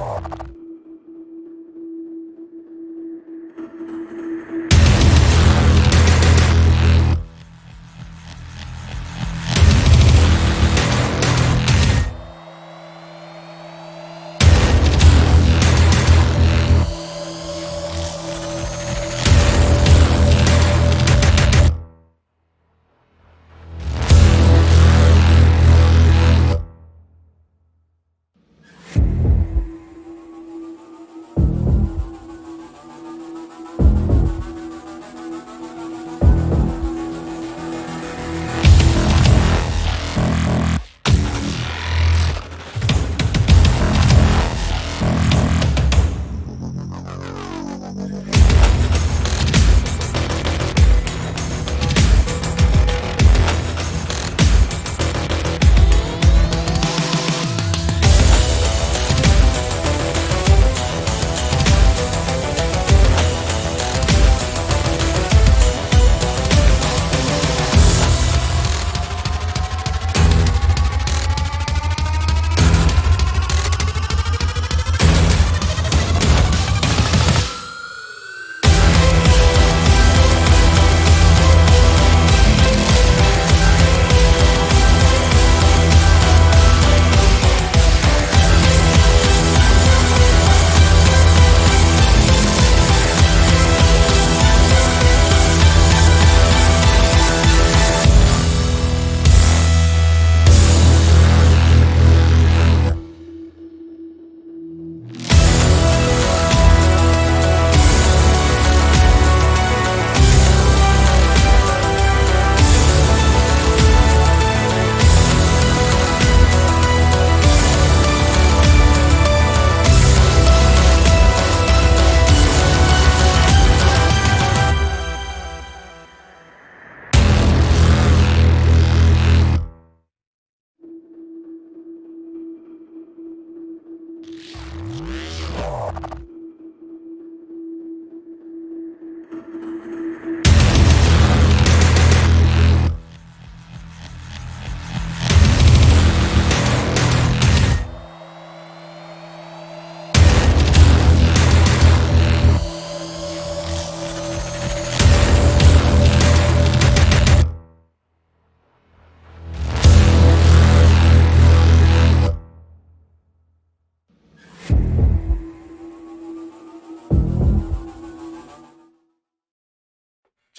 Oh.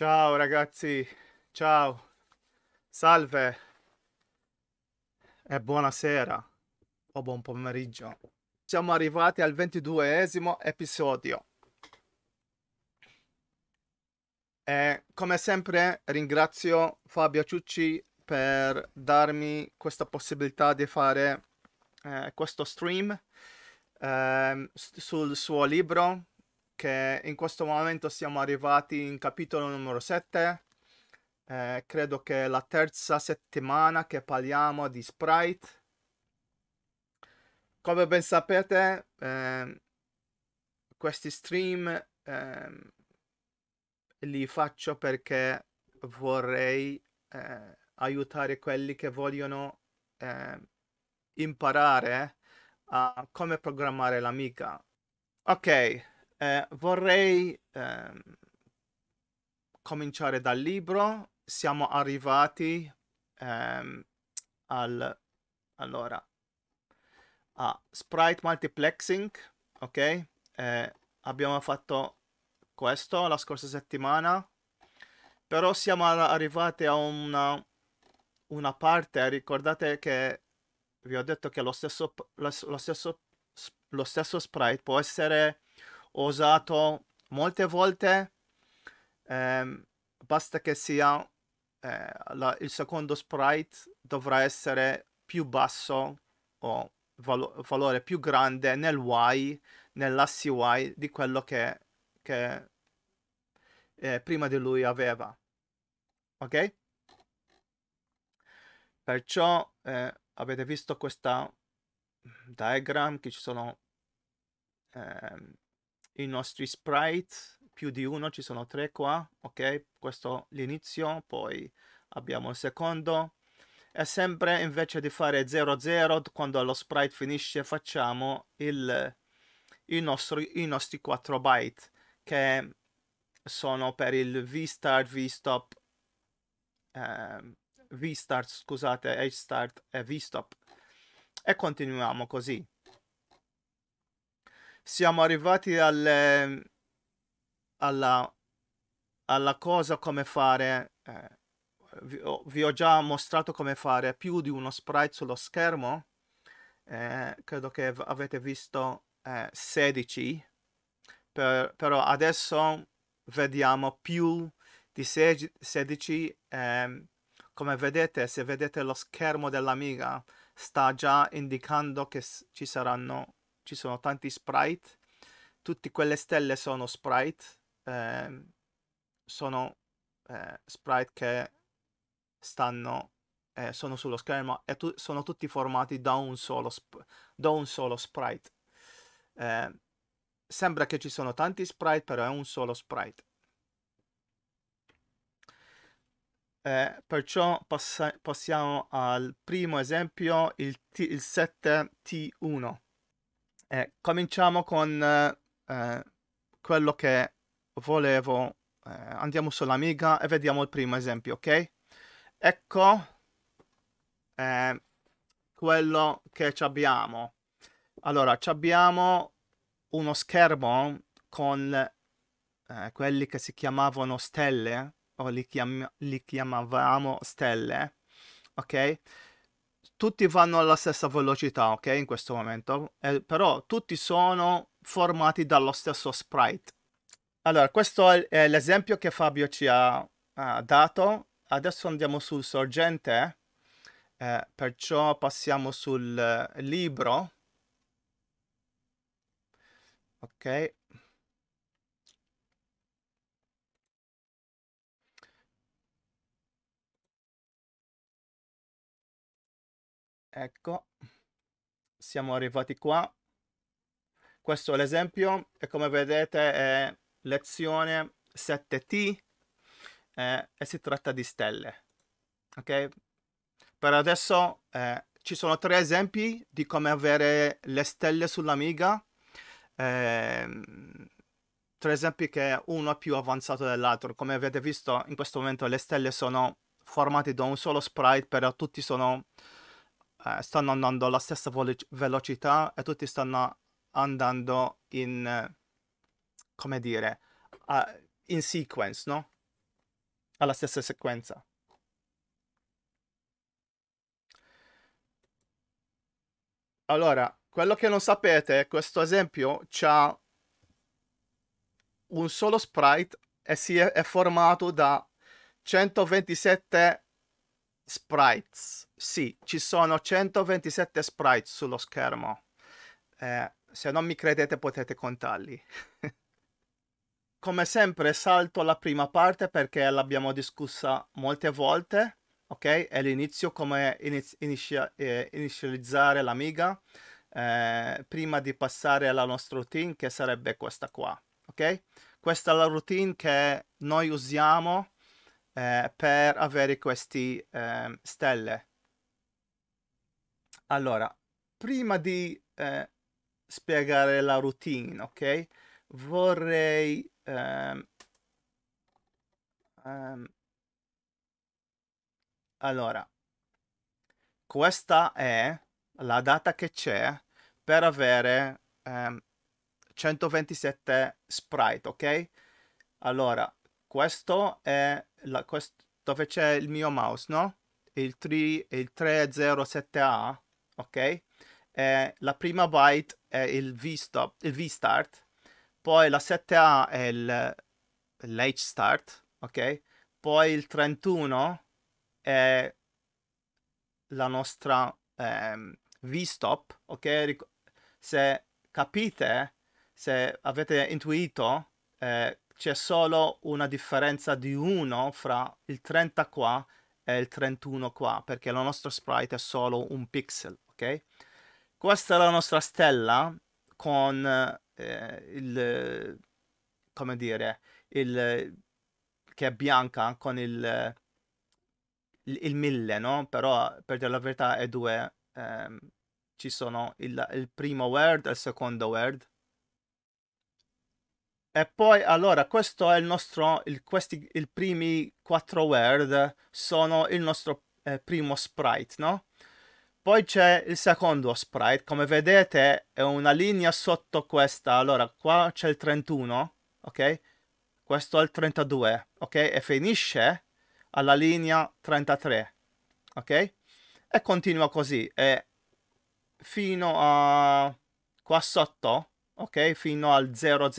Ciao ragazzi, ciao, salve e buonasera o buon pomeriggio. Siamo arrivati al ventiduesimo episodio. E come sempre ringrazio Fabio Ciucci per darmi questa possibilità di fare eh, questo stream eh, sul suo libro che in questo momento siamo arrivati in capitolo numero 7. Eh, credo che è la terza settimana che parliamo di sprite. Come ben sapete, eh, questi stream eh, li faccio perché vorrei eh, aiutare quelli che vogliono ehm, imparare a come programmare l'amica. Ok, eh, vorrei ehm, cominciare dal libro. Siamo arrivati ehm, al allora a sprite multiplexing, ok? Eh, abbiamo fatto questo la scorsa settimana, però siamo arrivati a una, una parte. Ricordate che vi ho detto che lo stesso, lo stesso, lo stesso sprite può essere ho usato molte volte, ehm, basta che sia eh, la, il secondo sprite dovrà essere più basso o valo, valore più grande nel Y, nell'asse Y di quello che, che eh, prima di lui aveva. Ok? Perciò eh, avete visto questa diagram che ci sono ehm, i nostri sprite, più di uno, ci sono tre qua, ok? Questo l'inizio, poi abbiamo il secondo. E sempre invece di fare 00 quando lo sprite finisce, facciamo il, il nostro, i nostri 4 byte, che sono per il v vstop v eh, v scusate, H-start e vstop E continuiamo così siamo arrivati al, ehm, alla, alla cosa come fare. Eh, vi, ho, vi, ho, già mostrato come fare più di uno sprite sullo schermo. Eh, credo che avete visto eh, 16, per, però adesso vediamo più di 16. Ehm, come vedete, se vedete lo schermo dell'amiga, sta già indicando che ci saranno ci sono tanti sprite, tutte quelle stelle sono sprite, eh, sono eh, sprite che stanno, eh, sono sullo schermo e tu- sono tutti formati da un solo, sp- da un solo sprite. Ehm, sembra che ci sono tanti sprite, però è un solo sprite. Eh, perciò passa- passiamo al primo esempio, il, t- il 7T1. Eh, cominciamo con eh, eh, quello che volevo. Eh, andiamo sull'Amiga e vediamo il primo esempio, ok? Ecco eh, quello che abbiamo. Allora, abbiamo uno schermo con eh, quelli che si chiamavano stelle, o li, chiam li chiamavamo stelle, ok? tutti vanno alla stessa velocità, ok? In questo momento, eh, però tutti sono formati dallo stesso sprite. Allora, questo è l'esempio che Fabio ci ha, ha dato. Adesso andiamo sul sorgente, eh, perciò passiamo sul eh, libro. Ok, ecco siamo arrivati qua questo è l'esempio e come vedete è lezione 7t eh, e si tratta di stelle ok per adesso eh, ci sono tre esempi di come avere le stelle sull'amiga eh, tre esempi che uno è più avanzato dell'altro come avete visto in questo momento le stelle sono formate da un solo sprite però tutti sono eh, stanno andando alla stessa velocità e tutti stanno andando in, come dire, uh, in sequence, no? Alla stessa sequenza. Allora, quello che non sapete questo esempio c'ha un solo sprite e si è, è formato da 127 sprites. Sì, ci sono 127 sprites sullo schermo. Eh, se non mi credete potete contarli. Come sempre salto la prima parte perché l'abbiamo discussa molte volte, ok? È l'inizio, come iniz- inizia- eh, inizializzare l'amiga eh, prima di passare alla nostra routine che sarebbe questa qua, ok? Questa è la routine che noi usiamo eh, per avere queste eh, stelle. Allora, prima di eh, spiegare la routine, ok? Vorrei um, um, allora questa è la data che c'è per avere um, ehm, 127 sprite, ok? Allora, questo è la, quest, dove c'è il mio mouse, no? Il, 3, il 307A, ok? E la prima byte è il V-stop, il V-start, poi la 7A è il, l'H-start, ok? Poi il 31 è la nostra ehm, V-stop, ok? Se capite, se avete intuito eh, c'è solo una differenza di 1 fra il 30 qua e il 31 qua, perché la nostra sprite è solo un pixel, ok? Questa è la nostra stella con eh, il, come dire, il, che è bianca con il, il, il 1000, no? Però per dire la verità è due, ehm, ci sono il, il primo word e il secondo word, e poi, allora, questo è il nostro, il, questi, i primi quattro word sono il nostro eh, primo sprite, no? Poi c'è il secondo sprite, come vedete è una linea sotto questa, allora qua c'è il 31, ok? Questo è il 32, ok? E finisce alla linea 33, ok? E continua così, e fino a qua sotto, ok? Fino al 00,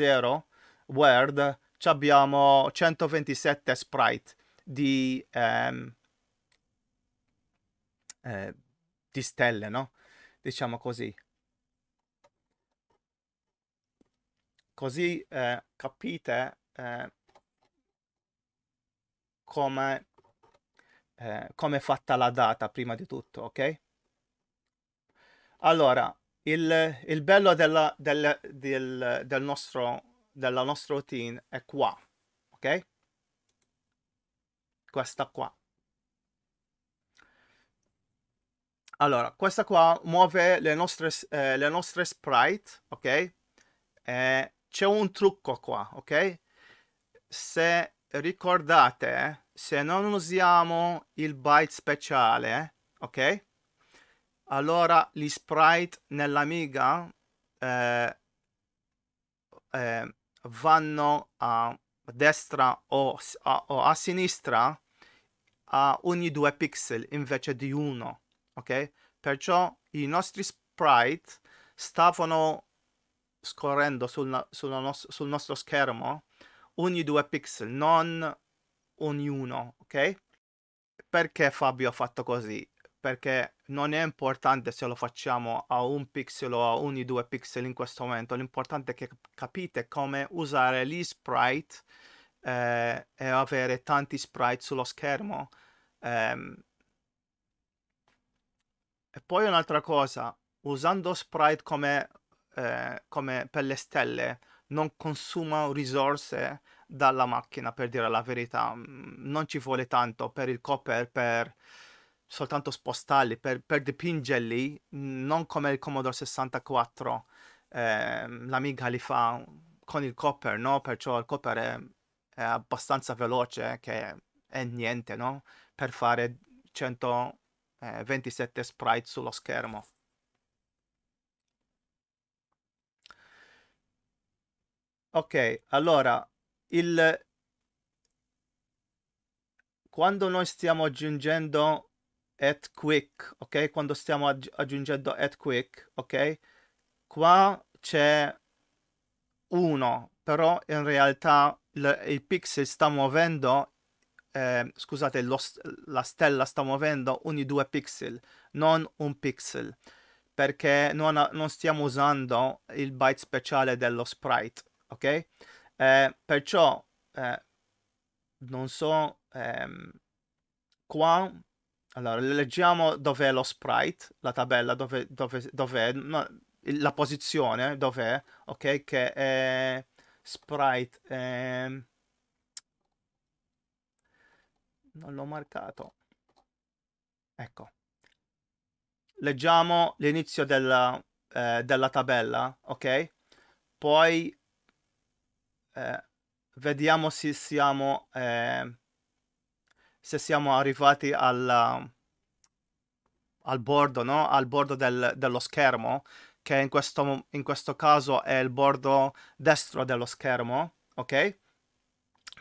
Word abbiamo 127 sprite di, ehm, eh, di stelle, no? Diciamo così. Così eh, capite eh, come, eh, come è fatta la data prima di tutto, ok? Allora, il, il bello della, del, del, del nostro della nostra routine è qua, ok? Questa qua. Allora, questa qua muove le nostre, eh, le nostre sprite, ok? Eh, c'è un trucco qua, ok? Se ricordate, eh, se non usiamo il byte speciale, eh, ok? Allora gli sprite nell'amiga eh, eh, vanno a destra o a, o a sinistra a ogni due pixel invece di uno, ok? Perciò i nostri sprite stavano scorrendo sul, no sul nostro schermo ogni due pixel, non ognuno, ok? Perché Fabio ha fatto così? perché non è importante se lo facciamo a un pixel o a ogni due pixel in questo momento, l'importante è che capite come usare gli sprite eh, e avere tanti sprite sullo schermo. Ehm. e poi un'altra cosa, usando sprite come, eh, come per le stelle, non consuma risorse dalla macchina, per dire la verità, non ci vuole tanto per il copper, per soltanto spostarli, per, per dipingerli, non come il Commodore 64, eh, l'Amiga li fa con il copper, no? Perciò il copper è, è abbastanza veloce che è niente, no? Per fare 127 eh, sprite sullo schermo. Ok, allora, il... quando noi stiamo aggiungendo at quick, ok? Quando stiamo aggi aggiungendo at quick, ok? Qua c'è 1, però in realtà il, pixel sta muovendo, eh, scusate, lo, la stella sta muovendo ogni due pixel, non un pixel, perché non, non stiamo usando il byte speciale dello sprite, ok? Eh, perciò, eh, non so, ehm, qua allora, leggiamo dov'è lo sprite, la tabella dove, dove, dove è, no, la posizione dov'è, ok? Che è sprite... È... Ehm, non l'ho marcato. Ecco. Leggiamo l'inizio della, eh, della tabella, ok? Poi eh, vediamo se siamo... Eh, se siamo arrivati alla, al bordo, no? al bordo del, dello schermo, che in questo, in questo caso è il bordo destro dello schermo, ok?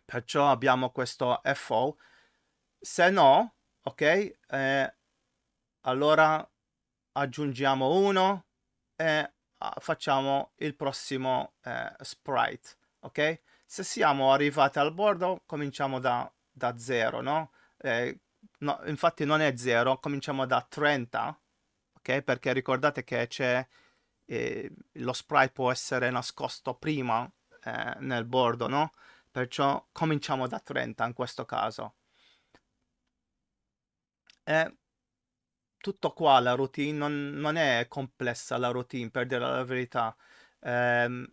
Perciò abbiamo questo FO. Se no, ok, eh, allora aggiungiamo uno e ah, facciamo il prossimo eh, sprite, ok? Se siamo arrivati al bordo, cominciamo da da zero, no? Eh, no? Infatti non è 0, cominciamo da 30, ok? Perché ricordate che c'è eh, lo sprite può essere nascosto prima eh, nel bordo, no? Perciò cominciamo da 30 in questo caso. E tutto qua la routine, non, non è complessa la routine, per dire la verità. Ehm,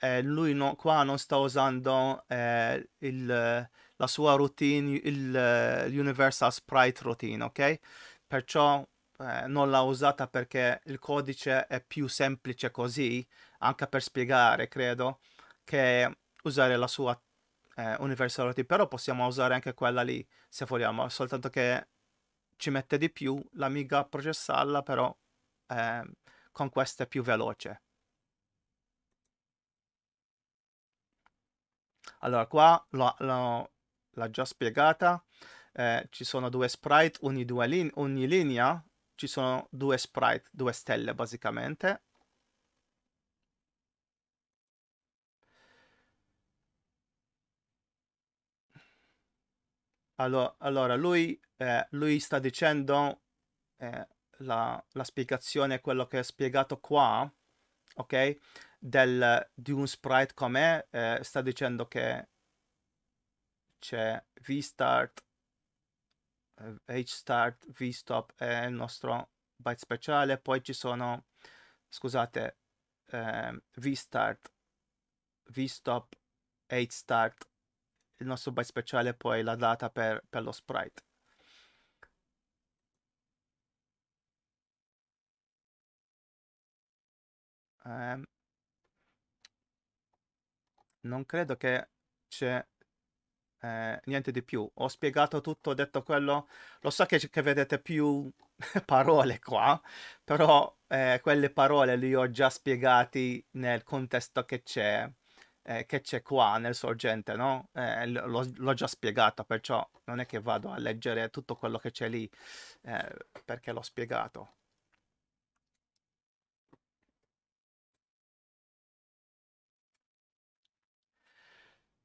eh, lui no, qua non sta usando eh, il la sua routine, il, eh, l'Universal Sprite Routine, ok? Perciò eh, non l'ha usata perché il codice è più semplice così, anche per spiegare, credo, che usare la sua eh, Universal Routine. Però possiamo usare anche quella lì, se vogliamo, soltanto che ci mette di più, l'Amiga a processarla, però eh, con questa è più veloce. Allora, qua lo, lo, l'ha già spiegata, eh, ci sono due sprite, ogni, due lin- ogni linea ci sono due sprite, due stelle basicamente. Allora, lui, eh, lui, sta dicendo eh, la, la, spiegazione, quello che ho spiegato qua, ok? Del, di un sprite com'è, eh, sta dicendo che c'è vstart, eh, hstart, vstop è il nostro byte speciale, poi ci sono, scusate, eh, vstart, vstop, hstart, il nostro byte speciale poi la data per, per lo sprite. Eh, non credo che c'è eh, niente di più. Ho spiegato tutto, ho detto quello. Lo so che, che vedete più parole qua, però eh, quelle parole le ho già spiegate nel contesto che c'è, eh, che c'è qua nel sorgente, no? Eh, l'ho, l'ho, già spiegato, perciò non è che vado a leggere tutto quello che c'è lì eh, perché l'ho spiegato.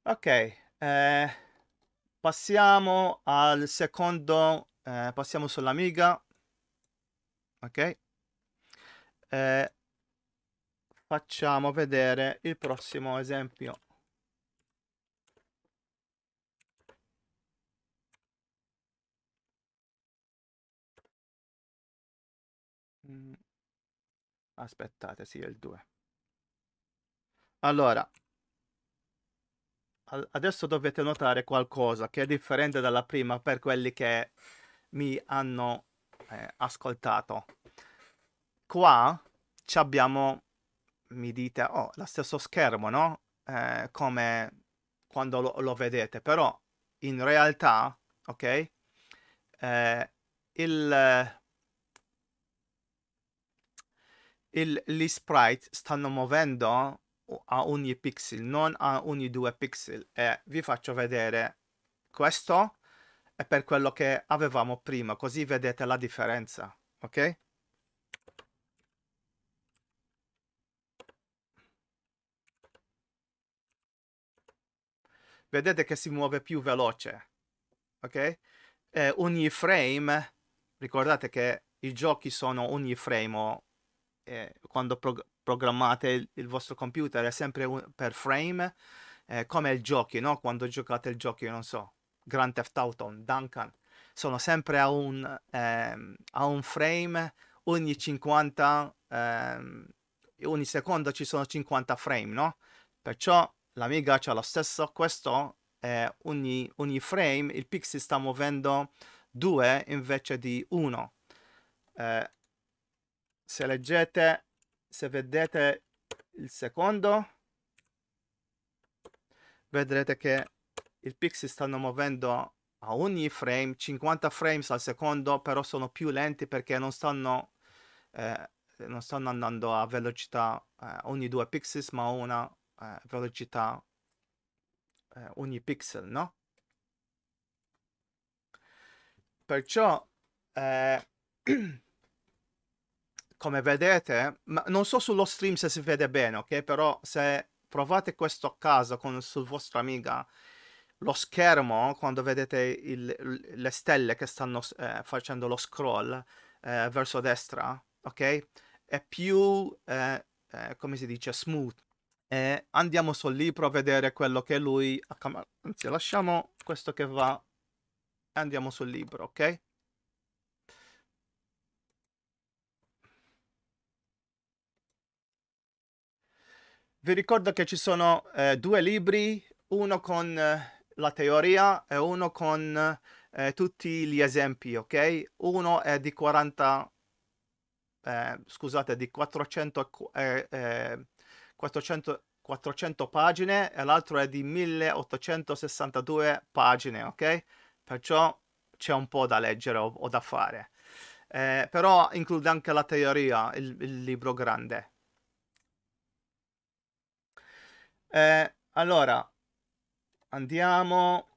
Ok, eh, passiamo al secondo, eh, passiamo sull'Amiga, ok? Eh, facciamo vedere il prossimo esempio. Mm. Aspettate, sì, è il 2. Allora, adesso dovete notare qualcosa che è differente dalla prima per quelli che mi hanno eh, ascoltato. Qua ci abbiamo, mi dite, oh, lo stesso schermo, no? Eh, come quando lo, lo, vedete, però in realtà, ok? Eh, il, il, gli sprite stanno muovendo a ogni pixel, non a ogni due pixel. E vi faccio vedere questo e per quello che avevamo prima, così vedete la differenza, ok? Vedete che si muove più veloce, ok? E ogni frame, ricordate che i giochi sono ogni frame o, eh, quando prog programmate il, il vostro computer, è sempre un, per frame, eh, come il giochi, no? Quando giocate il giochi, non so, Grand Theft Auto, Duncan, sono sempre a un, ehm, a un frame ogni 50, ehm, ogni secondo ci sono 50 frame, no? Perciò l'Amiga c'è lo stesso questo, eh, ogni, ogni frame il pixel sta muovendo 2 invece di 1. Eh, se leggete se vedete il secondo vedrete che i pixel stanno muovendo a ogni frame 50 frames al secondo però sono più lenti perché non stanno eh, non stanno andando a velocità eh, ogni due pixel ma una eh, velocità eh, ogni pixel no perciò eh, come vedete, ma non so sullo stream se si vede bene, ok? Però se provate questo a caso con, sul vostro amiga, lo schermo, quando vedete il, le stelle che stanno eh, facendo lo scroll eh, verso destra, ok? È più, eh, eh come si dice, smooth. andiamo sul libro a vedere quello che lui... Anzi, lasciamo questo che va e andiamo sul libro, ok? Vi ricordo che ci sono eh, due libri, uno con eh, la teoria e uno con eh, tutti gli esempi, ok? Uno è di 40 eh, scusate, di 400, 400, 400 pagine e l'altro è di 1862 pagine, ok? Perciò c'è un po' da leggere o, o da fare. Eh, però include anche la teoria, il, il libro grande. Eh, allora, andiamo.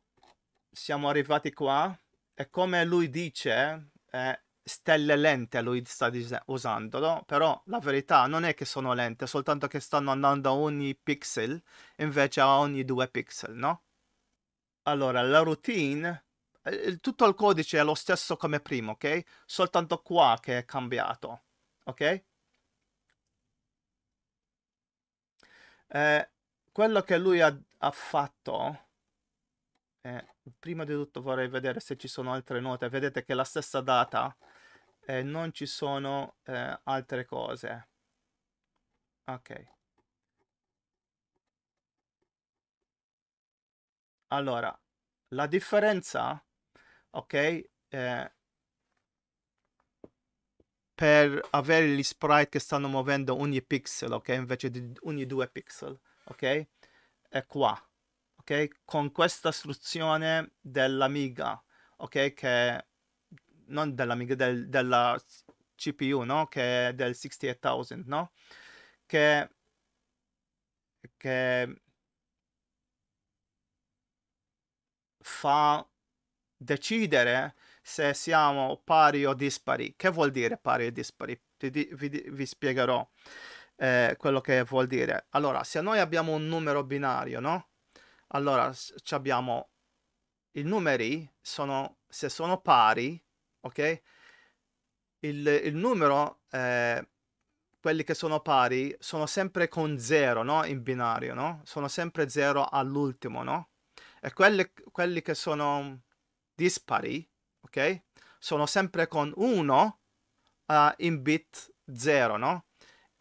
Siamo arrivati qua. E come lui dice, eh, stelle lente lui sta usando, no? però la verità non è che sono lente, soltanto che stanno andando a ogni pixel invece a ogni due pixel, no? Allora, la routine eh, tutto il codice è lo stesso come prima, ok? Soltanto qua che è cambiato, ok? Eh, quello che lui ha, ha fatto eh, prima di tutto vorrei vedere se ci sono altre note vedete che la stessa data eh, non ci sono eh, altre cose ok allora la differenza ok eh, per avere gli sprite che stanno muovendo ogni pixel ok invece di ogni due pixel ok? È qua, ok? Con questa istruzione dell'amiga, ok? Che non dell'amiga, del, della CPU, no? Che è del 68000, no? Che, che fa decidere se siamo pari o dispari. Che vuol dire pari o dispari? vi, vi, vi spiegherò eh, quello che vuol dire. Allora, se noi abbiamo un numero binario, no? Allora, abbiamo i numeri, sono, se sono pari, ok? Il, il numero, eh, quelli che sono pari, sono sempre con 0, no? In binario, no? Sono sempre 0 all'ultimo, no? E quelli, quelli che sono dispari, ok? Sono sempre con 1 uh, eh, in bit 0, no?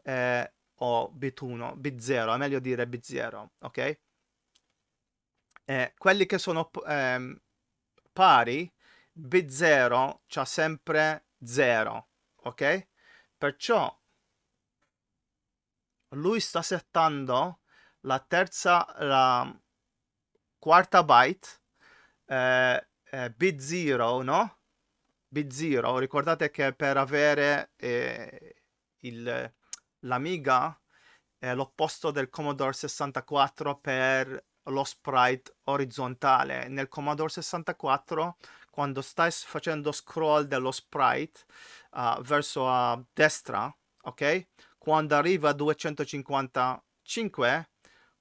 eh, o bit1, bit0, è meglio dire bit0, ok? Eh, quelli che sono ehm, pari, bit0 c'ha sempre 0, ok? Perciò lui sta settando la terza, la quarta byte, eh, eh, bit 0, no? Bit 0, ricordate che per avere eh, il l'Amiga è l'opposto del Commodore 64 per lo sprite orizzontale. Nel Commodore 64 quando stai facendo scroll dello sprite uh, verso a destra, ok? Quando arriva a 255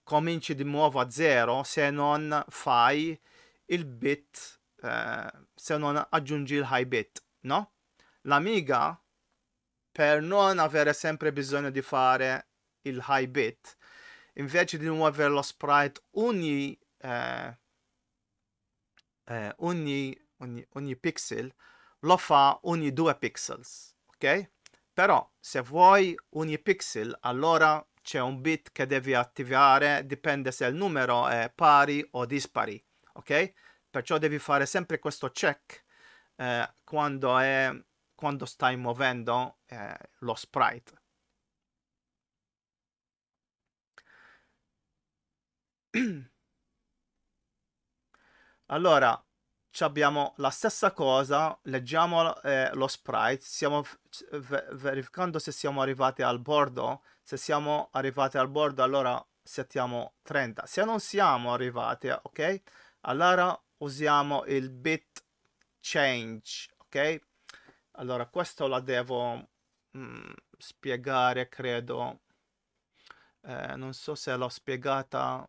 cominci di nuovo a zero se non fai il bit, eh, se non aggiungi il high bit, no? L'Amiga per non avere sempre bisogno di fare il high bit invece di muovere lo sprite ogni, eh, eh, ogni, ogni, ogni pixel lo fa ogni due pixels ok però se vuoi ogni pixel allora c'è un bit che devi attivare dipende se il numero è pari o dispari ok perciò devi fare sempre questo check eh, quando è quando stai muovendo eh, lo sprite. Allora, abbiamo la stessa cosa, leggiamo eh, lo sprite, stiamo verificando se siamo arrivati al bordo, se siamo arrivati al bordo allora settiamo 30, se non siamo arrivati, ok? Allora usiamo il bit change, ok? Allora, questo la devo mh, mm, spiegare, credo. Eh, non so se l'ho spiegata.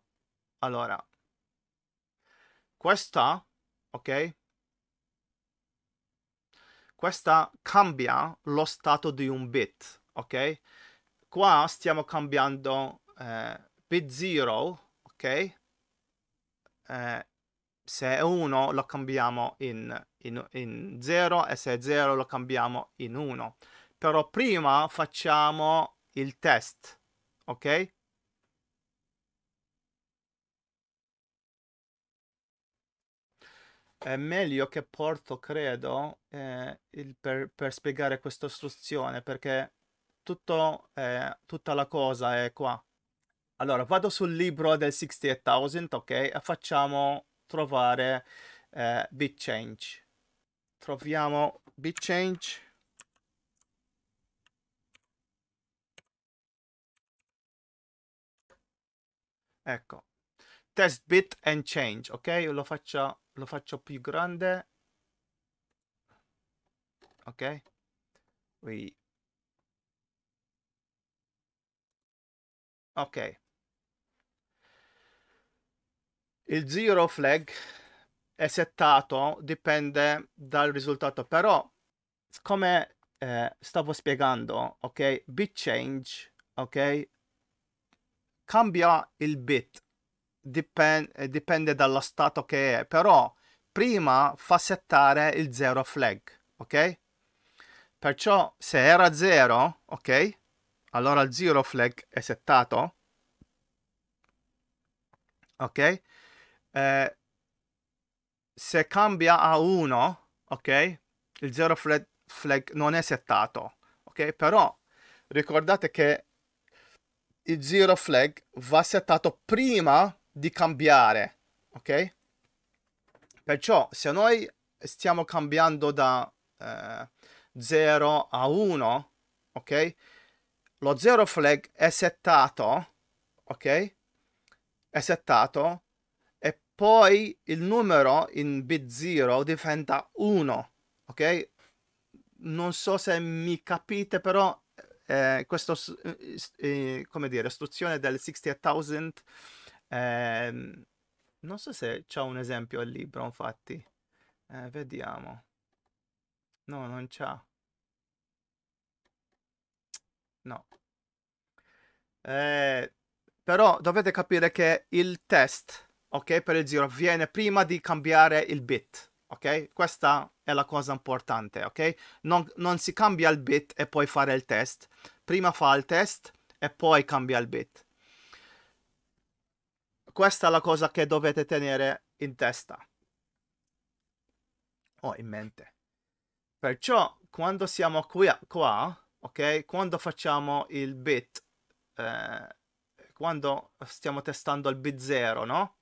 Allora, questa, ok? Questa cambia lo stato di un bit, ok? Qua stiamo cambiando eh, bit 0, ok? Eh, se è 1 lo cambiamo in, 0 e se è 0 lo cambiamo in 1. Però prima facciamo il test, ok? È meglio che porto, credo, eh, il, per, per, spiegare questa istruzione, perché tutto, eh, tutta la cosa è qua. Allora, vado sul libro del 68000, ok? E facciamo trovare eh, BitChange. Troviamo BitChange. Ecco, test bit and change, ok? Lo faccio, lo faccio più grande. Ok? We... Ok. Il zero flag è settato, dipende dal risultato, però come eh, stavo spiegando, ok, bit change, ok, cambia il bit, dipende, eh, dipende dallo stato che è, però prima fa settare il zero flag, ok? Perciò se era 0, ok? Allora il zero flag è settato, ok? eh, se cambia a 1, ok? Il 0 flag, flag non è settato, ok? Però ricordate che il 0 flag va settato prima di cambiare, ok? Perciò se noi stiamo cambiando da eh, 0 a 1, ok? Lo 0 flag è settato, ok? È settato poi il numero in bit 0 diventa 1, ok? Non so se mi capite, però eh, questa eh, eh, come dire, istruzione del 60,000, eh, non so se c'è un esempio al libro, infatti. Eh, vediamo. No, non c'è. No. Eh, però dovete capire che il test ok, per il giro avviene prima di cambiare il bit, ok? Questa è la cosa importante, ok? Non, non si cambia il bit e poi fare il test. Prima fa il test e poi cambia il bit. Questa è la cosa che dovete tenere in testa o in mente. Perciò quando siamo qui, qua, ok? Quando facciamo il bit, eh, quando stiamo testando il bit 0, no?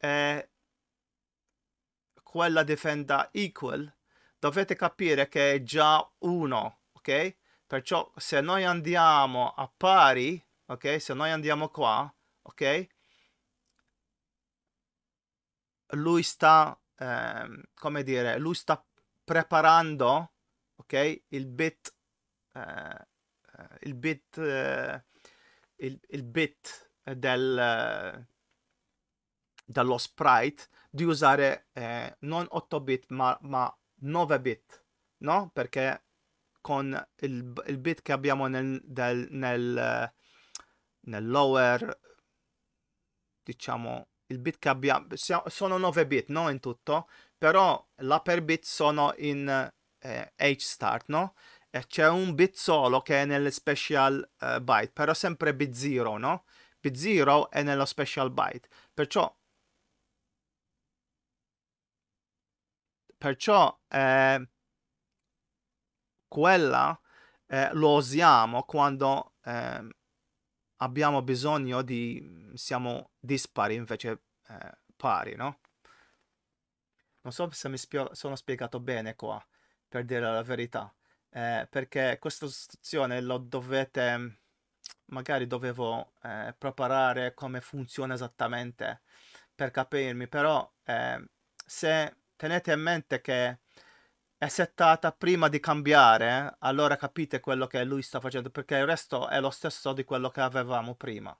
eh, quella difenda equal, dovete capire che è già 1, ok? Perciò se noi andiamo a pari, ok? Se noi andiamo qua, ok? Lui sta, ehm, come dire, lui sta preparando, ok? Il bit, eh, eh, il bit, eh, il, il bit del... Eh, dallo sprite di usare eh, non 8 bit ma, ma 9 bit, no? Perché con il, il bit che abbiamo nel, del, nel, nel lower, diciamo, il bit che abbiamo, sono 9 bit, no? In tutto, però l'upper bit sono in eh, H start, no? E c'è un bit solo che è nel special eh, byte, però sempre bit 0, no? Bit 0 è nello special byte, perciò Perciò eh, quella eh, lo usiamo quando eh, abbiamo bisogno di siamo dispari invece eh, pari, no? Non so se mi spio- sono spiegato bene qua, per dire la verità, eh, perché questa situazione lo dovete magari dovevo eh, preparare come funziona esattamente per capirmi, però eh, se tenete in mente che è settata prima di cambiare, allora capite quello che lui sta facendo, perché il resto è lo stesso di quello che avevamo prima.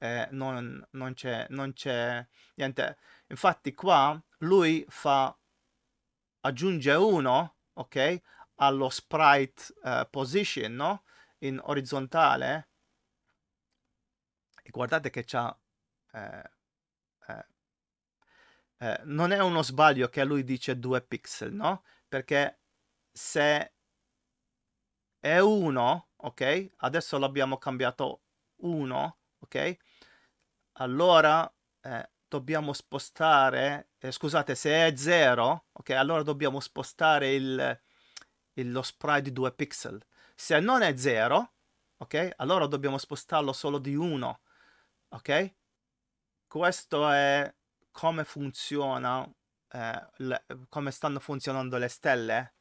Eh, non, non, c'è, non c'è niente. Infatti qua lui fa, aggiunge uno, ok, allo sprite uh, position, no? In orizzontale. E guardate che c'ha... Eh, eh, non è uno sbaglio che lui dice 2 pixel, no? Perché se è 1, ok? Adesso l'abbiamo cambiato 1, ok? Allora eh, dobbiamo spostare, eh, scusate, se è 0, ok? Allora dobbiamo spostare il, il, lo sprite di 2 pixel. Se non è 0, ok? Allora dobbiamo spostarlo solo di 1, ok? Questo è come funziona, eh, le, come stanno funzionando le stelle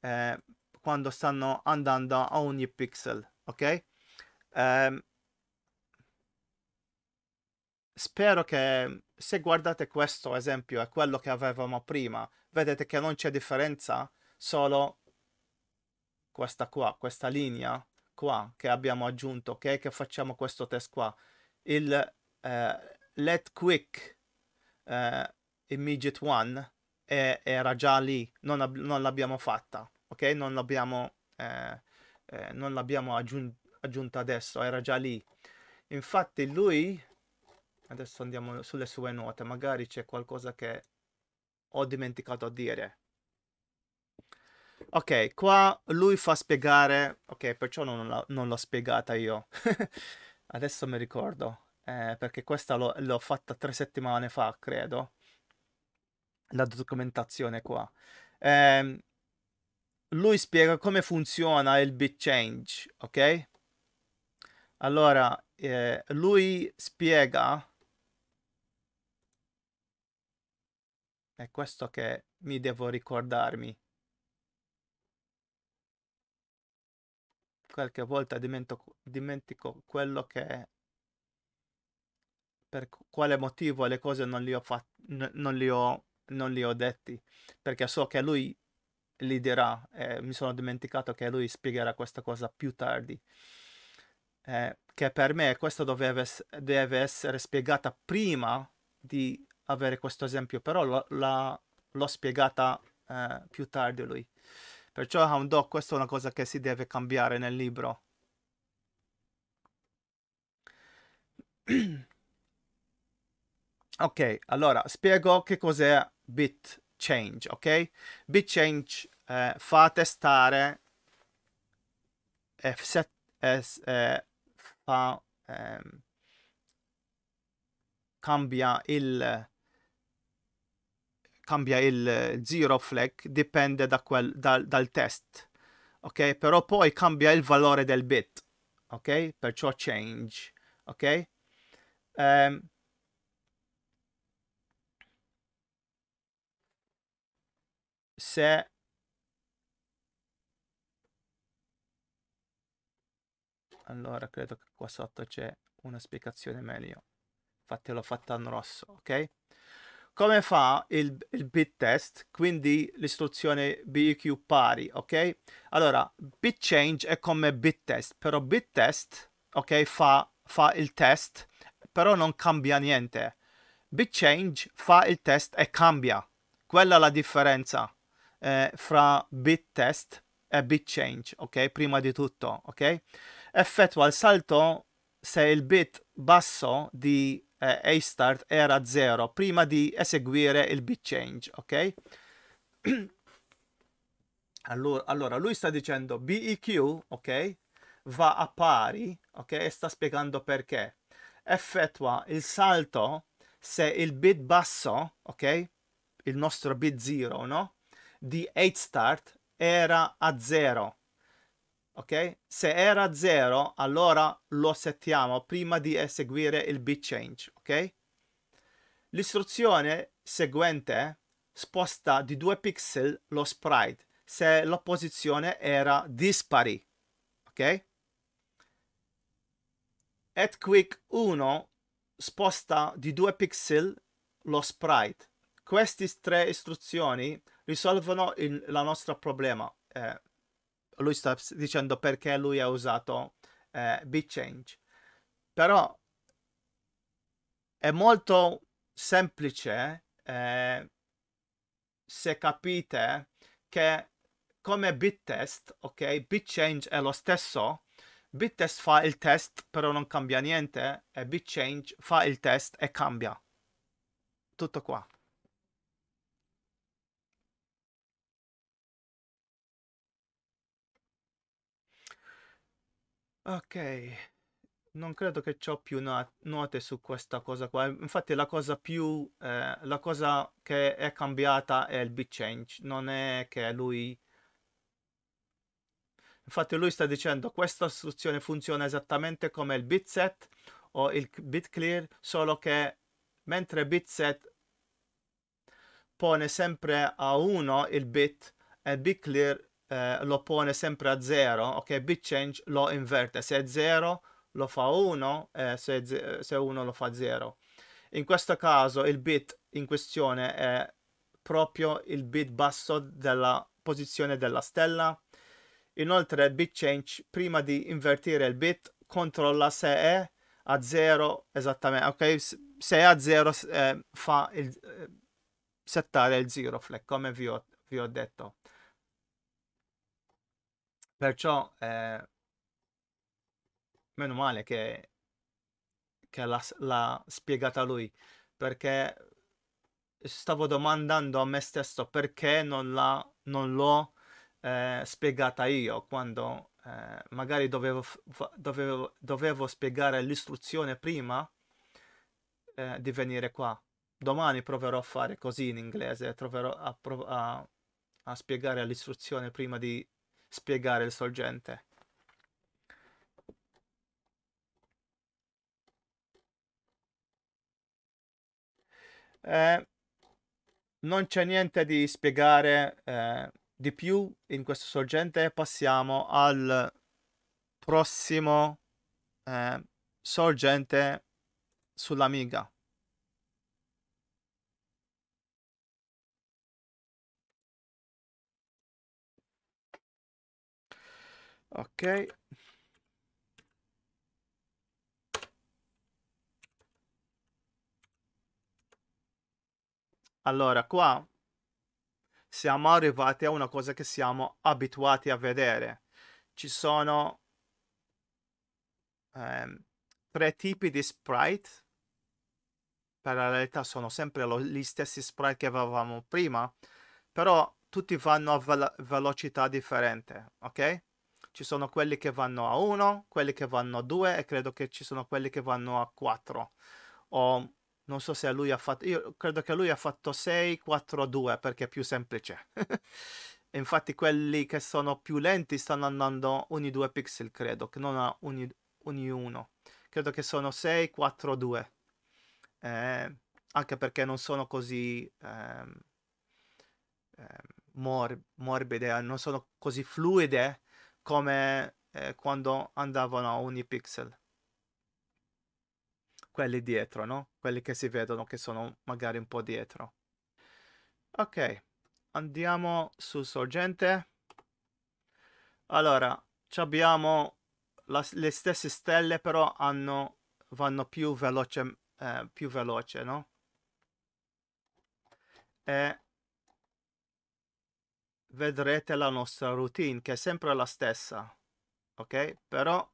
eh, quando stanno andando a ogni pixel, ok? Eh, spero che se guardate questo esempio è quello che avevamo prima, vedete che non c'è differenza, solo questa qua, questa linea qua che abbiamo aggiunto, ok? Che facciamo questo test qua. Il eh, let quick eh, Immediate One e, era già lì, non, ab- non l'abbiamo fatta, ok? Non l'abbiamo, eh, eh, non l'abbiamo aggiun- aggiunta adesso, era già lì. Infatti lui, adesso andiamo sulle sue note, magari c'è qualcosa che ho dimenticato a dire. Ok, qua lui fa spiegare, ok, perciò non, la, non l'ho spiegata io. adesso mi ricordo eh, perché questa l'ho, l'ho fatta tre settimane fa, credo, la documentazione qua. Eh, lui spiega come funziona il BitChange, ok? Allora, eh, lui spiega... È questo che mi devo ricordarmi. Qualche volta dimentico, dimentico quello che per quale motivo le cose non li ho, fatte non li ho, non li ho detti, perché so che lui li dirà, eh, mi sono dimenticato che lui spiegherà questa cosa più tardi. Eh, che per me questa doveva, deve essere spiegata prima di avere questo esempio, però lo, la, l'ho spiegata eh, più tardi lui. Perciò Hound Dog, questa è una cosa che si deve cambiare nel libro. Ok, allora spiego che cos'è bit change, ok? Bit change eh, fa testare F7 eh, fa ehm, cambia il cambia il zero flag dipende da quel, dal, dal test ok però poi cambia il valore del bit ok perciò change ok um, se allora credo che qua sotto c'è una spiegazione meglio infatti l'ho fatta in rosso ok come fa il, il bit test quindi l'istruzione BQ pari ok allora bit change è come bit test però bit test ok fa, fa il test però non cambia niente bit change fa il test e cambia quella è la differenza eh, fra bit test e bit change, ok? Prima di tutto, ok? Effettua il salto se il bit basso di eh, A start era 0 prima di eseguire il bit change, ok? allora, allora, lui sta dicendo BEQ, ok? Va a pari, ok? E sta spiegando perché. Effettua il salto se il bit basso, ok? Il nostro bit 0, no? di 8 start era a 0. Ok? Se era 0, allora lo settiamo prima di eseguire il bit change, ok? L'istruzione seguente sposta di 2 pixel lo sprite se la posizione era dispari, ok? At quick 1 sposta di 2 pixel lo sprite. Queste tre istruzioni risolvono il la nostro problema. Eh, lui sta dicendo perché lui ha usato eh, BitChange. Però è molto semplice eh, se capite che come BitTest, ok, BitChange è lo stesso, BitTest fa il test però non cambia niente e BitChange fa il test e cambia. Tutto qua. Ok, non credo che ho più note su questa cosa qua. Infatti la cosa più eh, la cosa che è cambiata è il bit change, non è che lui Infatti lui sta dicendo questa istruzione funziona esattamente come il bit set o il bit clear, solo che mentre bit set pone sempre a 1 il bit e bit clear eh, lo pone sempre a 0, ok, BitChange lo inverte, se è 0 lo fa 1, eh, se, se 1 lo fa 0. In questo caso il bit in questione è proprio il bit basso della posizione della stella. Inoltre BitChange prima di invertire il bit controlla se è a 0 esattamente, ok? Se è a 0 eh, fa il, eh, settare il zero flag come vi ho, vi ho detto. Perciò, eh, meno male che, che l'ha, l'ha spiegata lui, perché stavo domandando a me stesso perché non, la, non l'ho eh, spiegata io, quando eh, magari dovevo, dovevo, dovevo, spiegare l'istruzione prima eh, di venire qua. Domani proverò a fare così in inglese, proverò a, a, a spiegare l'istruzione prima di spiegare il sorgente. Eh, non c'è niente di spiegare eh, di più in questo sorgente. Passiamo al prossimo eh, sorgente sull'amiga. ok allora qua siamo arrivati a una cosa che siamo abituati a vedere ci sono ehm, tre tipi di sprite per la realtà sono sempre lo, gli stessi sprite che avevamo prima però tutti vanno a ve velocità differente ok ci sono quelli che vanno a 1, quelli che vanno a 2 e credo che ci sono quelli che vanno a 4. O non so se lui ha fatto, io credo che lui ha fatto 6, 4, 2 perché è più semplice. Infatti quelli che sono più lenti stanno andando ogni 2 pixel, credo, che non ogni, ogni uno. Credo che sono 6, 4, 2. Eh, anche perché non sono così ehm, eh, mor morbide, non sono così fluide come eh, quando andavano ogni pixel. Quelli dietro, no? Quelli che si vedono che sono magari un po' dietro. Ok, andiamo su sorgente. Allora, abbiamo la, le stesse stelle, però hanno, vanno più veloce, eh, più veloce, no? E vedrete la nostra routine che è sempre la stessa, ok? Però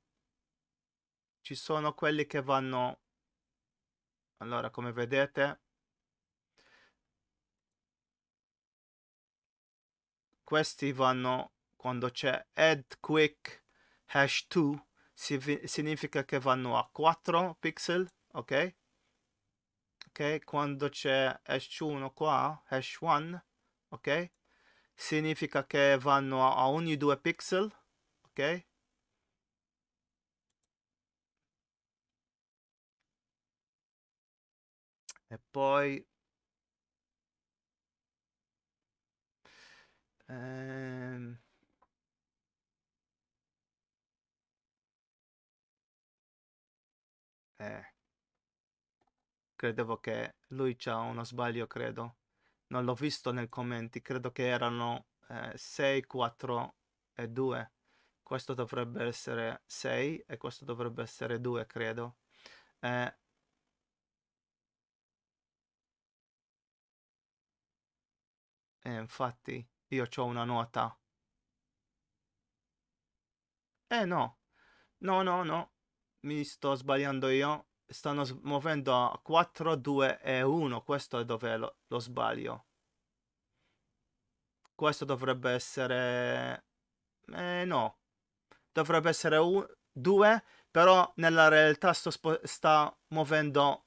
ci sono quelli che vanno... Allora, come vedete, questi vanno quando c'è add quick hash 2 si, significa che vanno a 4 pixel ok ok quando c'è hash 1 qua hash 1 ok significa che vanno a, a ogni due pixel, ok? E poi ehm, eh, credevo che lui c'ha uno sbaglio, credo non l'ho visto nei commenti, credo che erano eh, 6, 4 e 2. Questo dovrebbe essere 6 e questo dovrebbe essere 2, credo. Eh, eh, infatti io ho una nota. Eh no, no, no, no, mi sto sbagliando io stanno muovendo a 4, 2 e 1. Questo è dove lo, lo sbaglio. Questo dovrebbe essere... Eh, no. Dovrebbe essere 2, però nella realtà sta muovendo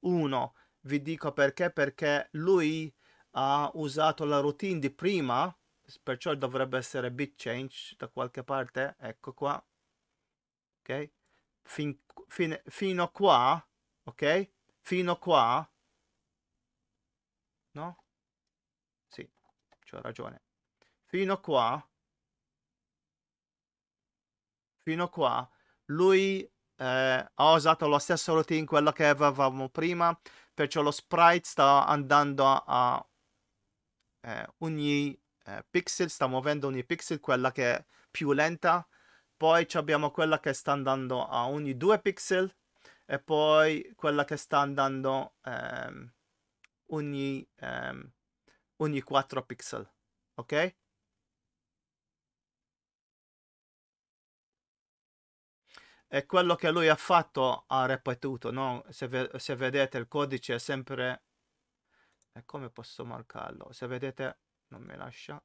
1. Vi dico perché, perché lui ha usato la routine di prima, perciò dovrebbe essere bit change da qualche parte, ecco qua. Ok? fin, fin, fino qua, ok? Fino qua, no? Sì, c'ho ragione. Fino qua, fino qua, lui eh, ha usato lo stesso routine, quello che avevamo prima, perciò lo sprite sta andando a, eh, ogni eh, pixel, sta muovendo ogni pixel, quella che è più lenta, poi abbiamo quella che sta andando a ogni 2 pixel e poi quella che sta andando um, ogni, um, ogni 4 pixel ok e quello che lui ha fatto ha ripetuto no? se, ve se vedete il codice è sempre e eh, come posso marcarlo se vedete non mi lascia